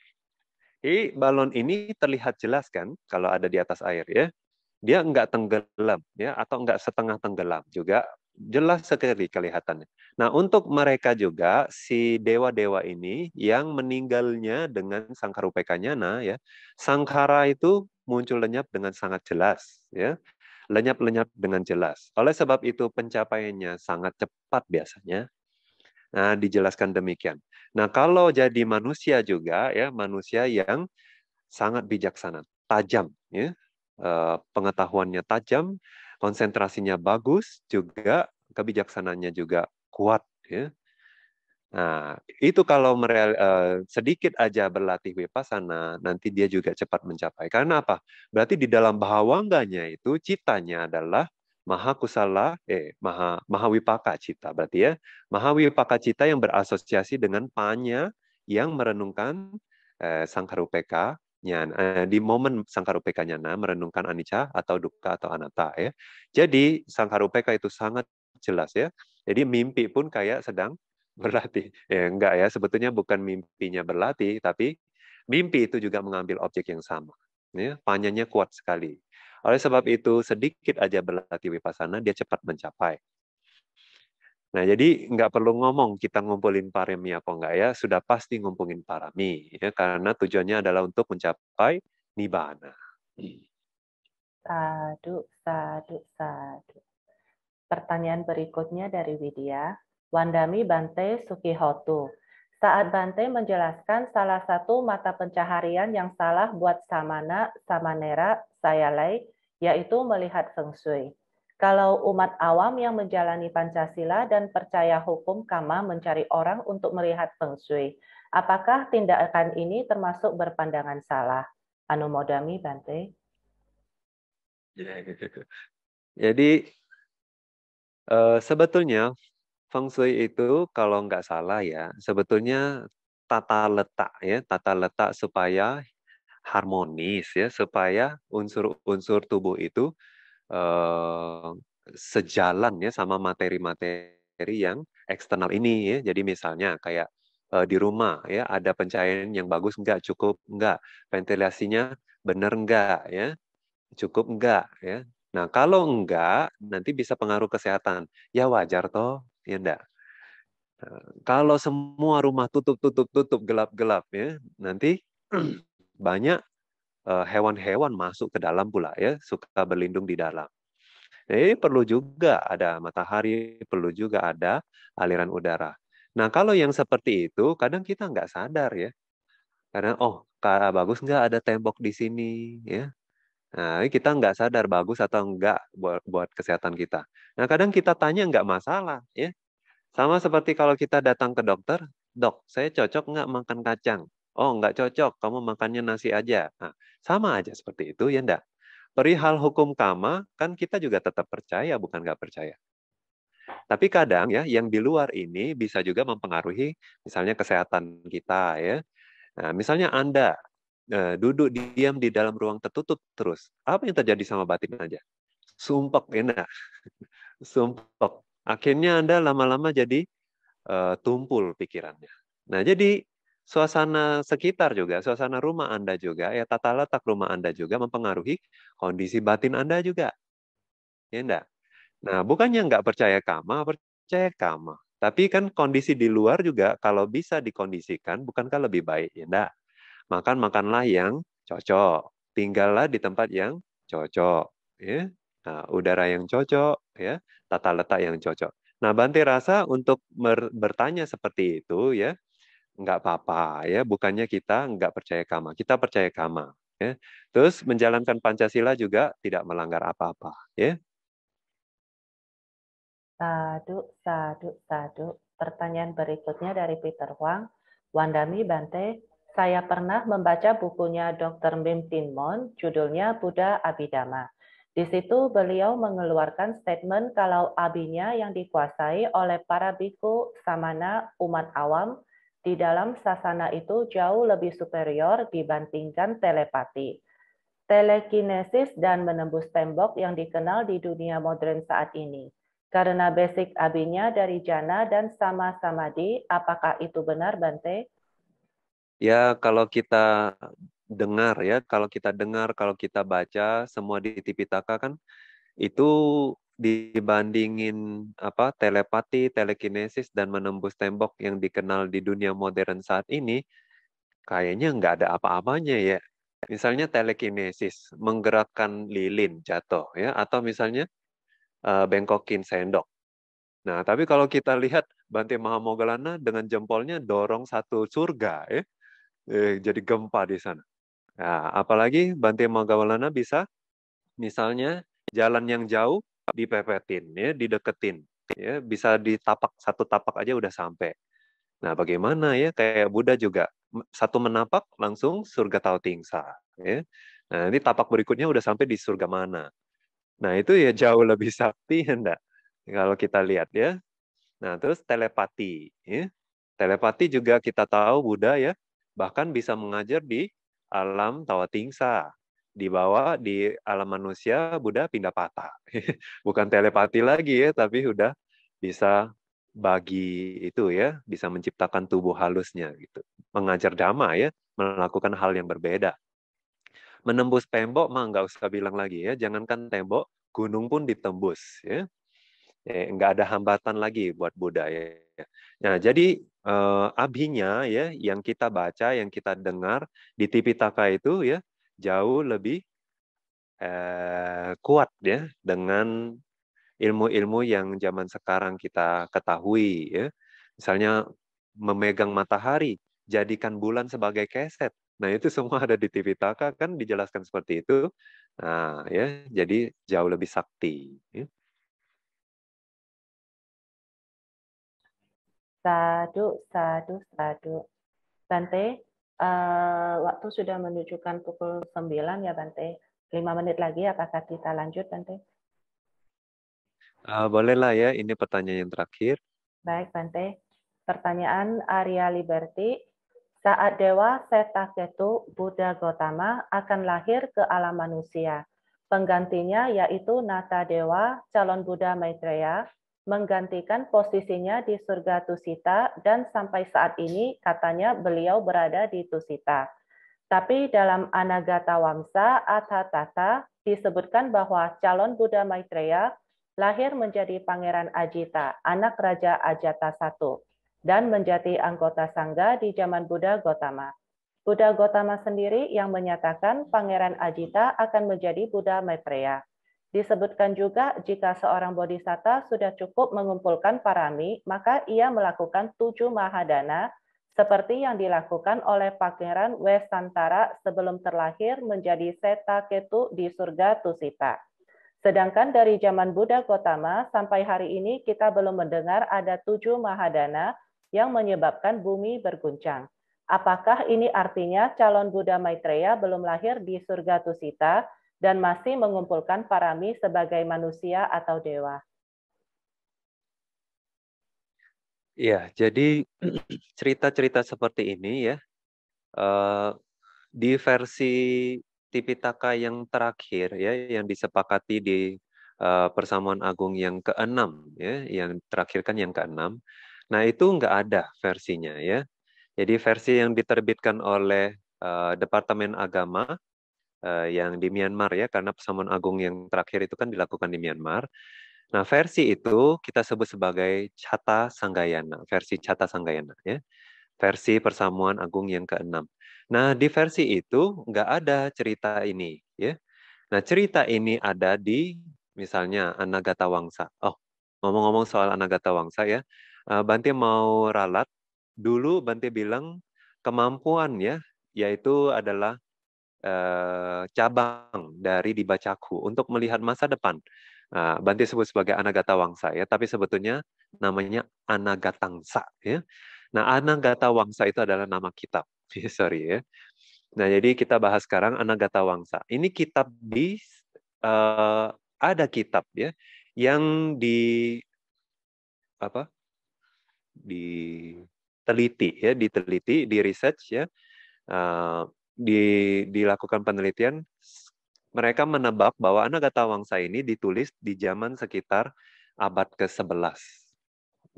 Jadi balon ini terlihat jelas kan kalau ada di atas air ya. Dia enggak tenggelam ya atau enggak setengah tenggelam juga jelas sekali kelihatannya. Nah, untuk mereka juga si dewa-dewa ini yang meninggalnya dengan upekanya nah ya, sangkara itu muncul lenyap dengan sangat jelas ya. Lenyap-lenyap dengan jelas. Oleh sebab itu pencapaiannya sangat cepat biasanya. Nah, dijelaskan demikian. Nah, kalau jadi manusia juga ya, manusia yang sangat bijaksana, tajam ya. Eh, pengetahuannya tajam, konsentrasinya bagus juga kebijaksanaannya juga kuat ya Nah, itu kalau mereal, uh, sedikit aja berlatih wipasana, nanti dia juga cepat mencapai. Karena apa? Berarti di dalam bahawangganya itu citanya adalah maha kusala, eh maha maha wipaka cita berarti ya. Maha wipaka cita yang berasosiasi dengan panya yang merenungkan eh, sangkarupeka Ya, di momen Sangkarupeka nyana merenungkan anicca atau dukkha atau anatta ya. Jadi sangkarupeka itu sangat jelas ya. Jadi mimpi pun kayak sedang berlatih. Ya enggak ya, sebetulnya bukan mimpinya berlatih tapi mimpi itu juga mengambil objek yang sama. Ya, panjangnya kuat sekali. Oleh sebab itu sedikit aja berlatih wipasana dia cepat mencapai. Nah, jadi nggak perlu ngomong kita ngumpulin parami apa enggak ya, sudah pasti ngumpulin parami, ya, karena tujuannya adalah untuk mencapai nibana. Sadu, sadu, sadu. Pertanyaan berikutnya dari Widya. Wandami Bante Sukihotu. Saat Bante menjelaskan salah satu mata pencaharian yang salah buat Samana, Samanera, Sayalai, yaitu melihat Feng Shui kalau umat awam yang menjalani Pancasila dan percaya hukum kama mencari orang untuk melihat feng shui. Apakah tindakan ini termasuk berpandangan salah? Anumodami Bante. Ya, ya, ya, Jadi eh, sebetulnya feng shui itu kalau nggak salah ya sebetulnya tata letak ya tata letak supaya harmonis ya supaya unsur-unsur tubuh itu Eh, sejalan ya sama materi-materi yang eksternal ini ya. Jadi misalnya kayak uh, di rumah ya ada pencahayaan yang bagus enggak, cukup enggak, ventilasinya benar enggak ya, cukup enggak ya. Nah, kalau enggak nanti bisa pengaruh kesehatan. Ya wajar toh, ya enggak. Nah, kalau semua rumah tutup tutup tutup gelap gelap ya nanti banyak Eh, hewan-hewan masuk ke dalam pula ya, suka berlindung di dalam. Jadi nah, perlu juga ada matahari, perlu juga ada aliran udara. Nah kalau yang seperti itu kadang kita nggak sadar ya, karena oh bagus nggak ada tembok di sini ya. Nah, kita nggak sadar bagus atau enggak buat, buat kesehatan kita. Nah, kadang kita tanya nggak masalah, ya. Sama seperti kalau kita datang ke dokter, dok, saya cocok nggak makan kacang? Oh, nggak cocok, kamu makannya nasi aja. Nah, sama aja seperti itu, ya enggak? Perihal hukum kama, kan kita juga tetap percaya, bukan nggak percaya. Tapi kadang ya, yang di luar ini bisa juga mempengaruhi misalnya kesehatan kita ya. Nah, misalnya Anda eh, duduk diam di dalam ruang tertutup terus, apa yang terjadi sama batin aja? Sumpek enak. Ya Sumpek. Akhirnya Anda lama-lama jadi eh, tumpul pikirannya. Nah, jadi suasana sekitar juga, suasana rumah Anda juga, ya tata letak rumah Anda juga mempengaruhi kondisi batin Anda juga. Ya enggak? Nah, bukannya nggak percaya kama, percaya kama. Tapi kan kondisi di luar juga kalau bisa dikondisikan, bukankah lebih baik? Ya enggak? Makan, makanlah yang cocok. Tinggallah di tempat yang cocok. Ya? Nah, udara yang cocok, ya, tata letak yang cocok. Nah, Bante rasa untuk bertanya seperti itu ya, nggak apa-apa ya bukannya kita nggak percaya kama kita percaya kama ya terus menjalankan pancasila juga tidak melanggar apa-apa ya sadu sadu sadu pertanyaan berikutnya dari Peter wang Wandami Bante saya pernah membaca bukunya Dr. Mim Tinmon judulnya Buddha Abhidhamma di situ beliau mengeluarkan statement kalau abinya yang dikuasai oleh para biku samana umat awam di dalam sasana itu jauh lebih superior dibandingkan telepati. Telekinesis dan menembus tembok yang dikenal di dunia modern saat ini. Karena basic abinya dari jana dan sama samadi, apakah itu benar Bante? Ya, kalau kita dengar ya, kalau kita dengar, kalau kita baca semua di Tipitaka kan itu dibandingin apa telepati, telekinesis dan menembus tembok yang dikenal di dunia modern saat ini, kayaknya nggak ada apa-apanya ya. Misalnya telekinesis, menggerakkan lilin jatuh ya, atau misalnya uh, bengkokin sendok. Nah, tapi kalau kita lihat Bante Mahamogalana dengan jempolnya dorong satu surga ya, eh, jadi gempa di sana. Nah, apalagi Bante Mahamogalana bisa misalnya jalan yang jauh dipepetin ya dideketin ya bisa ditapak satu tapak aja udah sampai nah bagaimana ya kayak Buddha juga satu menapak langsung surga tahu tingsa ya nah ini tapak berikutnya udah sampai di surga mana nah itu ya jauh lebih sakti enggak? Ya, kalau kita lihat ya nah terus telepati ya telepati juga kita tahu Buddha ya bahkan bisa mengajar di alam tawa tingsa dibawa di alam manusia Buddha pindah patah. Bukan telepati lagi ya, tapi sudah bisa bagi itu ya, bisa menciptakan tubuh halusnya gitu. Mengajar dhamma ya, melakukan hal yang berbeda. Menembus tembok mah nggak usah bilang lagi ya, jangankan tembok, gunung pun ditembus ya. Eh, nggak ada hambatan lagi buat Buddha ya. Nah, jadi eh, abhinya ya yang kita baca, yang kita dengar di Tipitaka itu ya jauh lebih eh, kuat ya dengan ilmu-ilmu yang zaman sekarang kita ketahui ya. Misalnya memegang matahari, jadikan bulan sebagai keset. Nah, itu semua ada di TV Taka kan dijelaskan seperti itu. Nah, ya, jadi jauh lebih sakti, ya. Sadu, sadu, sadu. Uh, waktu sudah menunjukkan pukul 9 ya Bante. 5 menit lagi apakah kita lanjut Bante? Uh, bolehlah ya, ini pertanyaan yang terakhir. Baik Bante. Pertanyaan Arya Liberty. Saat Dewa Ketu Buddha Gautama akan lahir ke alam manusia. Penggantinya yaitu Nata Dewa, calon Buddha Maitreya, menggantikan posisinya di surga Tusita dan sampai saat ini katanya beliau berada di Tusita. Tapi dalam Anagata Wamsa Atatata disebutkan bahwa calon Buddha Maitreya lahir menjadi Pangeran Ajita, anak Raja Ajata I, dan menjadi anggota Sangga di zaman Buddha Gotama. Buddha Gotama sendiri yang menyatakan Pangeran Ajita akan menjadi Buddha Maitreya. Disebutkan juga jika seorang bodhisatta sudah cukup mengumpulkan parami, maka ia melakukan tujuh mahadana seperti yang dilakukan oleh Pangeran Wesantara sebelum terlahir menjadi Seta Ketu di surga Tusita. Sedangkan dari zaman Buddha Gotama sampai hari ini kita belum mendengar ada tujuh mahadana yang menyebabkan bumi berguncang. Apakah ini artinya calon Buddha Maitreya belum lahir di surga Tusita, dan masih mengumpulkan parami sebagai manusia atau dewa. Ya, jadi cerita-cerita seperti ini ya uh, di versi Tipitaka yang terakhir ya yang disepakati di uh, eh, Persamaan agung yang keenam ya yang terakhir kan yang keenam. Nah itu nggak ada versinya ya. Jadi versi yang diterbitkan oleh uh, Departemen Agama uh, yang di Myanmar ya karena Pesamuan Agung yang terakhir itu kan dilakukan di Myanmar. Nah, versi itu kita sebut sebagai Cata Sanggayana, versi Cata Sanggayana ya. Versi Persamuan Agung yang keenam. Nah, di versi itu nggak ada cerita ini ya. Nah, cerita ini ada di misalnya Anagata Wangsa. Oh, ngomong-ngomong soal Anagata Wangsa ya, eh, Bante mau ralat. Dulu Bante bilang kemampuan ya, yaitu adalah Eh, cabang dari dibacaku untuk melihat masa depan. Nah, Banti sebut sebagai Anagata Wangsa ya, tapi sebetulnya namanya Anagatangsa ya. Nah, Anagata Wangsa itu adalah nama kitab. Ya, sorry ya. Nah, jadi kita bahas sekarang Anagata Wangsa. Ini kitab di uh, ada kitab ya yang di apa? diteliti ya, diteliti, di research ya. Uh, di, dilakukan penelitian, mereka menebak bahwa Anagata Wangsa ini ditulis di zaman sekitar abad ke-11.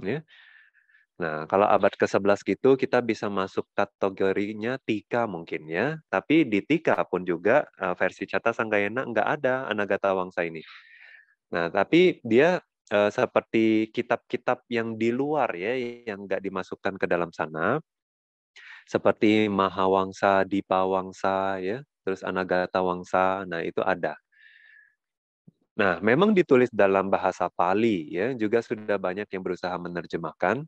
Ya. Nah, kalau abad ke-11 gitu kita bisa masuk kategorinya Tika mungkin ya. Tapi di Tika pun juga eh, versi Cata Sanggayana nggak ada Anagata Wangsa ini. Nah, tapi dia eh, seperti kitab-kitab yang di luar ya, yang nggak dimasukkan ke dalam sana, seperti Mahawangsa, Dipawangsa, ya, terus Anagata Wangsa. Nah, itu ada. Nah, memang ditulis dalam bahasa Pali, ya, juga sudah banyak yang berusaha menerjemahkan.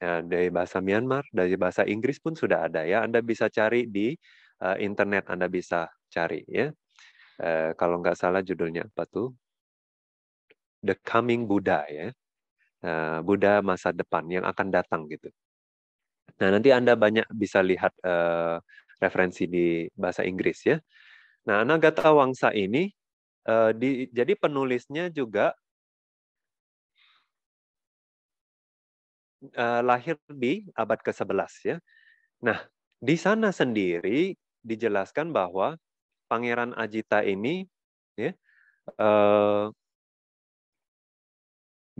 Ya, dari bahasa Myanmar, dari bahasa Inggris pun sudah ada ya. Anda bisa cari di uh, internet, Anda bisa cari ya. Uh, kalau nggak salah judulnya apa tuh? The Coming Buddha ya. Eh, Buddha masa depan yang akan datang gitu. Nah, nanti Anda banyak bisa lihat uh, referensi di bahasa Inggris ya. Nah, Anagata Wangsa ini uh, di, jadi penulisnya juga uh, lahir di abad ke-11 ya. Nah, di sana sendiri dijelaskan bahwa Pangeran Ajita ini ya uh,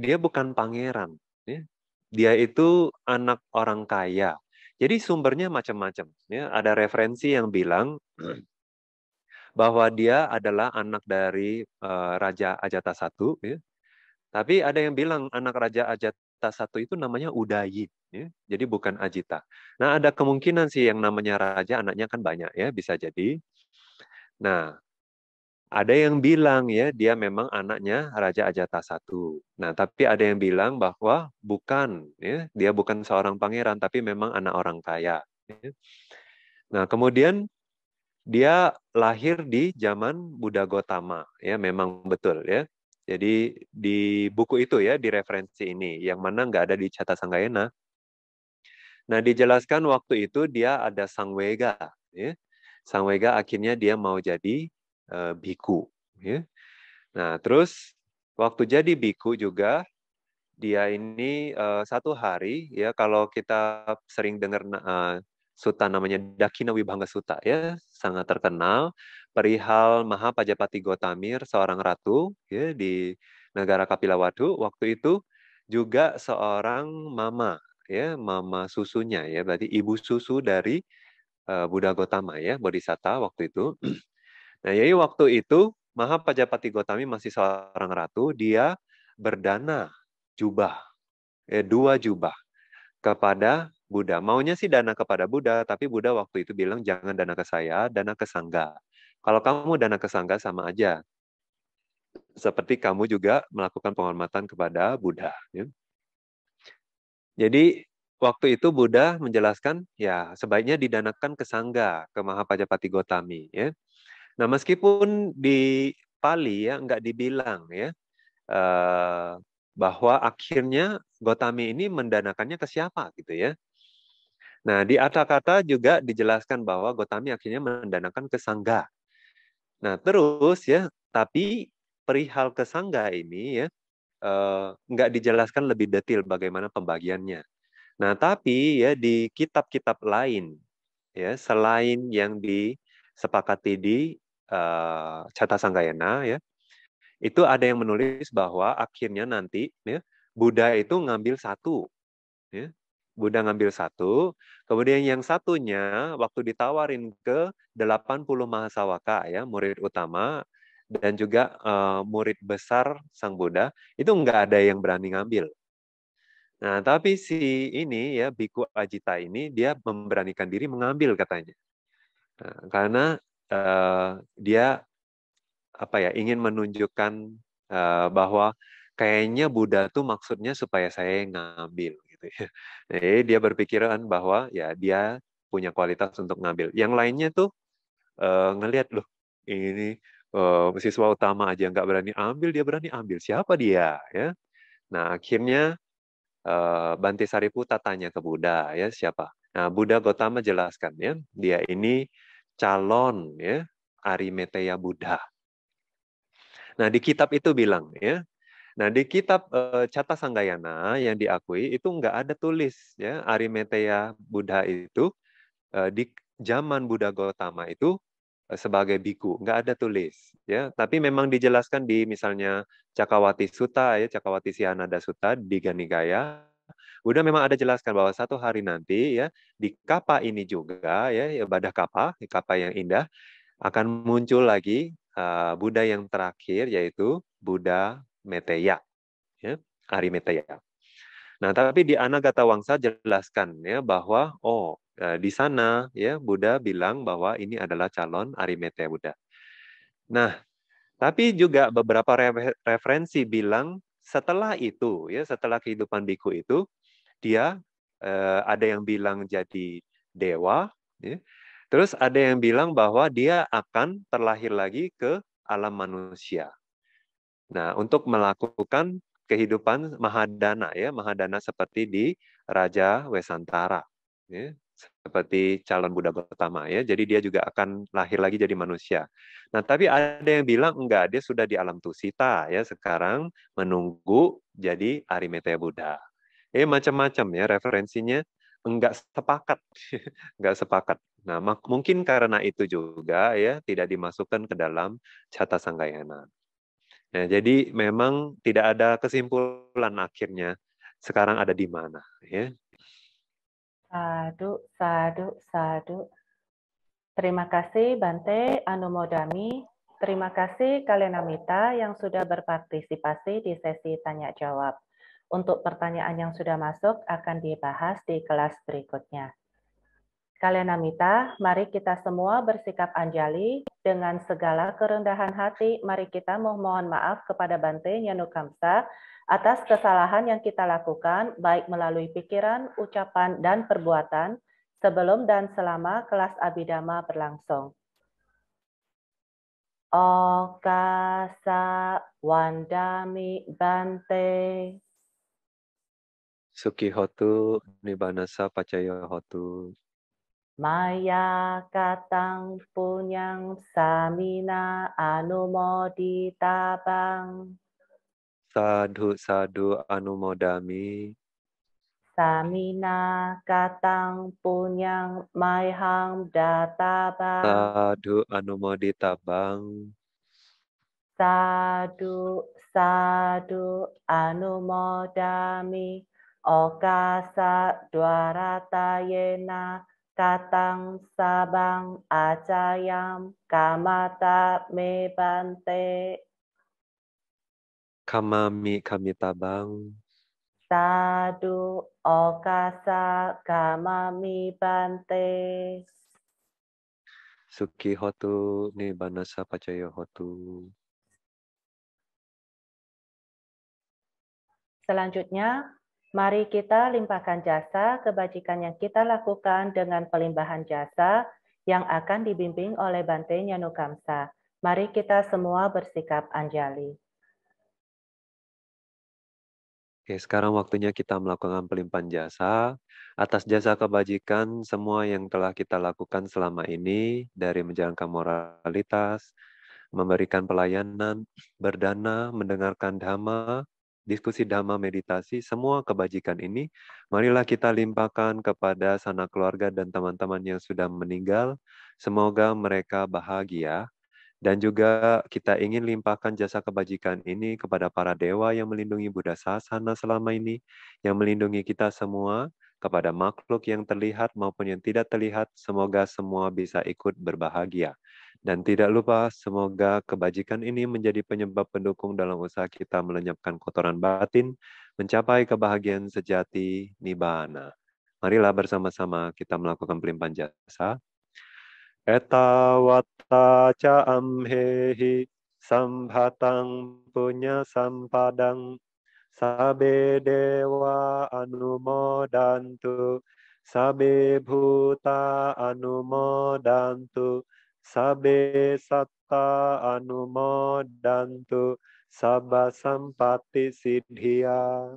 dia bukan pangeran ya dia itu anak orang kaya. Jadi sumbernya macam-macam. Ya, ada referensi yang bilang bahwa dia adalah anak dari uh, Raja Ajata I. Ya. Tapi ada yang bilang anak Raja Ajata I itu namanya Udayi. Ya. Jadi bukan Ajita. Nah ada kemungkinan sih yang namanya Raja anaknya kan banyak ya bisa jadi. Nah ada yang bilang ya dia memang anaknya Raja Ajata satu. Nah, tapi ada yang bilang bahwa bukan ya, dia bukan seorang pangeran tapi memang anak orang kaya. Ya. Nah, kemudian dia lahir di zaman Buddha Gotama ya memang betul ya. Jadi di buku itu ya di referensi ini yang mana nggak ada di Cata Sanggayana. Nah, dijelaskan waktu itu dia ada Sangwega ya. Sangwega akhirnya dia mau jadi Eh, biku. Ya. Nah, terus waktu jadi biku juga dia ini uh, satu hari ya kalau kita sering dengar uh, suta namanya Dakina Wibhanga Suta ya sangat terkenal perihal Mahapajapati Gotamir seorang ratu ya di negara Kapilawatu waktu itu juga seorang mama ya mama susunya ya berarti ibu susu dari uh, Buddha Gotama ya Bodhisatta waktu itu Nah, jadi waktu itu maha pajapati Gotami masih seorang ratu, dia berdana jubah, eh, dua jubah kepada Buddha. Maunya sih dana kepada Buddha, tapi Buddha waktu itu bilang jangan dana ke saya, dana ke Sangga. Kalau kamu dana ke Sangga sama aja. Seperti kamu juga melakukan penghormatan kepada Buddha. Ya. Jadi waktu itu Buddha menjelaskan ya sebaiknya didanakan ke Sangga, ke maha Mahapajapati Gotami. Ya. Nah, meskipun di Pali ya nggak dibilang ya eh, bahwa akhirnya Gotami ini mendanakannya ke siapa gitu ya. Nah, di atas kata juga dijelaskan bahwa Gotami akhirnya mendanakan ke Sangga. Nah, terus ya, tapi perihal ke Sangga ini ya eh, nggak dijelaskan lebih detail bagaimana pembagiannya. Nah, tapi ya di kitab-kitab lain ya selain yang di disepakati di uh, eh, Cata Sanggayana ya itu ada yang menulis bahwa akhirnya nanti ya, Buddha itu ngambil satu ya, Buddha ngambil satu, kemudian yang satunya waktu ditawarin ke 80 mahasawaka ya murid utama dan juga uh, murid besar sang Buddha itu nggak ada yang berani ngambil. Nah tapi si ini ya biku Ajita ini dia memberanikan diri mengambil katanya nah, karena Eh, dia apa ya ingin menunjukkan uh, bahwa kayaknya Buddha tuh maksudnya supaya saya ngambil gitu ya. Jadi dia berpikiran bahwa ya dia punya kualitas untuk ngambil. Yang lainnya tuh uh, ngelihat loh ini uh, siswa utama aja nggak berani ambil dia berani ambil siapa dia ya. Nah akhirnya uh, Bante tanya ke Buddha ya siapa. Nah Buddha Gotama jelaskan ya dia ini calon ya Arimeteya Buddha. Nah, di kitab itu bilang ya. Nah, di kitab e, eh, Cata Sanggayana yang diakui itu nggak ada tulis ya Arimeteya Buddha itu eh, di zaman Buddha Gautama itu eh, sebagai biku, nggak ada tulis ya. Tapi memang dijelaskan di misalnya Cakawati Suta ya, Cakawati Sianada Suta di Ganigaya Buddha memang ada jelaskan bahwa satu hari nanti ya di kapa ini juga ya ibadah kapa, kapa yang indah akan muncul lagi uh, Buddha yang terakhir yaitu Buddha Meteya. Ya, Ari Meteya. Nah, tapi di Anagata Wangsa jelaskan ya bahwa oh eh, di sana ya Buddha bilang bahwa ini adalah calon Arimetea Buddha. Nah, tapi juga beberapa referensi bilang setelah itu, ya setelah kehidupan biku itu, dia eh, ada yang bilang jadi dewa, ya. terus ada yang bilang bahwa dia akan terlahir lagi ke alam manusia. Nah, untuk melakukan kehidupan mahadana ya, mahadana seperti di Raja Wesantara. Ya seperti calon Buddha pertama ya. Jadi dia juga akan lahir lagi jadi manusia. Nah, tapi ada yang bilang enggak, dia sudah di alam tusita ya sekarang menunggu jadi Arimetaya Buddha. Eh macam-macam ya referensinya enggak sepakat. enggak sepakat. Nah, mungkin karena itu juga ya tidak dimasukkan ke dalam Cata Sanggayana. Nah, jadi memang tidak ada kesimpulan akhirnya sekarang ada di mana ya Sadu, sadu, sadu. Terima kasih Bante Anumodami. Terima kasih Kalenamita yang sudah berpartisipasi di sesi tanya jawab. Untuk pertanyaan yang sudah masuk akan dibahas di kelas berikutnya. Kalenamita, mari kita semua bersikap anjali dengan segala kerendahan hati. Mari kita mohon maaf kepada Bante Nyanukamsa atas kesalahan yang kita lakukan, baik melalui pikiran, ucapan, dan perbuatan, sebelum dan selama kelas abidama berlangsung. Okasa wandami bante. Sukihotu nibanasa hotu. Maya katang punyang samina anumodita bang. Sadhu sadhu anumodami. Samina katang punyang maihang databang. Sadhu anumoditabang. Sadhu sadhu anumodami. Okasa dwarata yena katang sabang acayam kamata mebante kamami kami tabang. Sadu okasa kamami bante. Suki hotu banasa pacaya hotu. Selanjutnya, mari kita limpahkan jasa kebajikan yang kita lakukan dengan pelimbahan jasa yang akan dibimbing oleh Bante Nyanukamsa. Mari kita semua bersikap anjali. Oke, sekarang waktunya kita melakukan pelimpahan jasa. Atas jasa kebajikan, semua yang telah kita lakukan selama ini, dari menjalankan moralitas, memberikan pelayanan, berdana, mendengarkan dhamma, diskusi dhamma meditasi, semua kebajikan ini, marilah kita limpahkan kepada sanak keluarga dan teman-teman yang sudah meninggal. Semoga mereka bahagia dan juga kita ingin limpahkan jasa kebajikan ini kepada para dewa yang melindungi Buddha Sasana selama ini, yang melindungi kita semua, kepada makhluk yang terlihat maupun yang tidak terlihat, semoga semua bisa ikut berbahagia. Dan tidak lupa, semoga kebajikan ini menjadi penyebab pendukung dalam usaha kita melenyapkan kotoran batin, mencapai kebahagiaan sejati, nibana. Marilah bersama-sama kita melakukan pelimpahan jasa Etawata ca amhehi sambhatang punya sampadang sabe dewa anumodantu sabe bhuta anumodantu sabe satta anumodantu sabba sampati siddhiya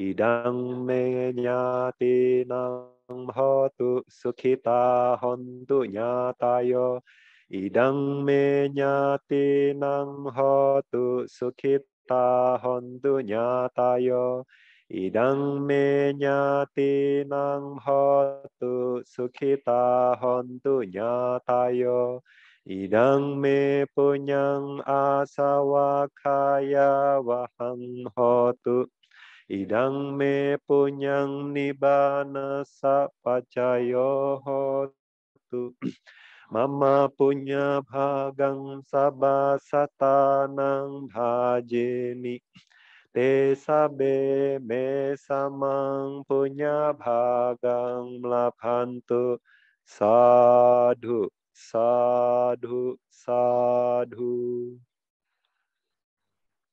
idang menyati nam hotu sukita hontu nyatayo idang me nyati nang hotu sukita hontu nyatayo idang me nyati nang hotu sukita hontu nyatayo Idang me punyang asawa kaya wahang hotu idang me punyang sapacayo hotu mama punya bhagang sabasatanang hajeni. te sabe me samang punya bhagang melaphantu sadhu sadhu sadhu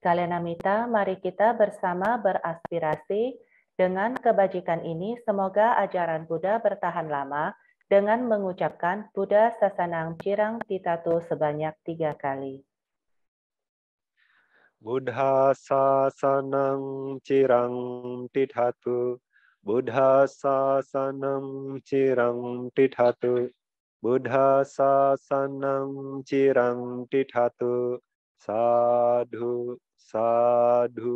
Kalian Amita, mari kita bersama beraspirasi dengan kebajikan ini semoga ajaran Buddha bertahan lama dengan mengucapkan Buddha Sasanang Cirang Titatu sebanyak tiga kali. Buddha Sasanang Cirang Titatu Buddha Sasanang Cirang Titatu Buddha Sasanang Cirang Titatu Sadhu Sadhu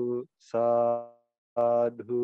Sadhu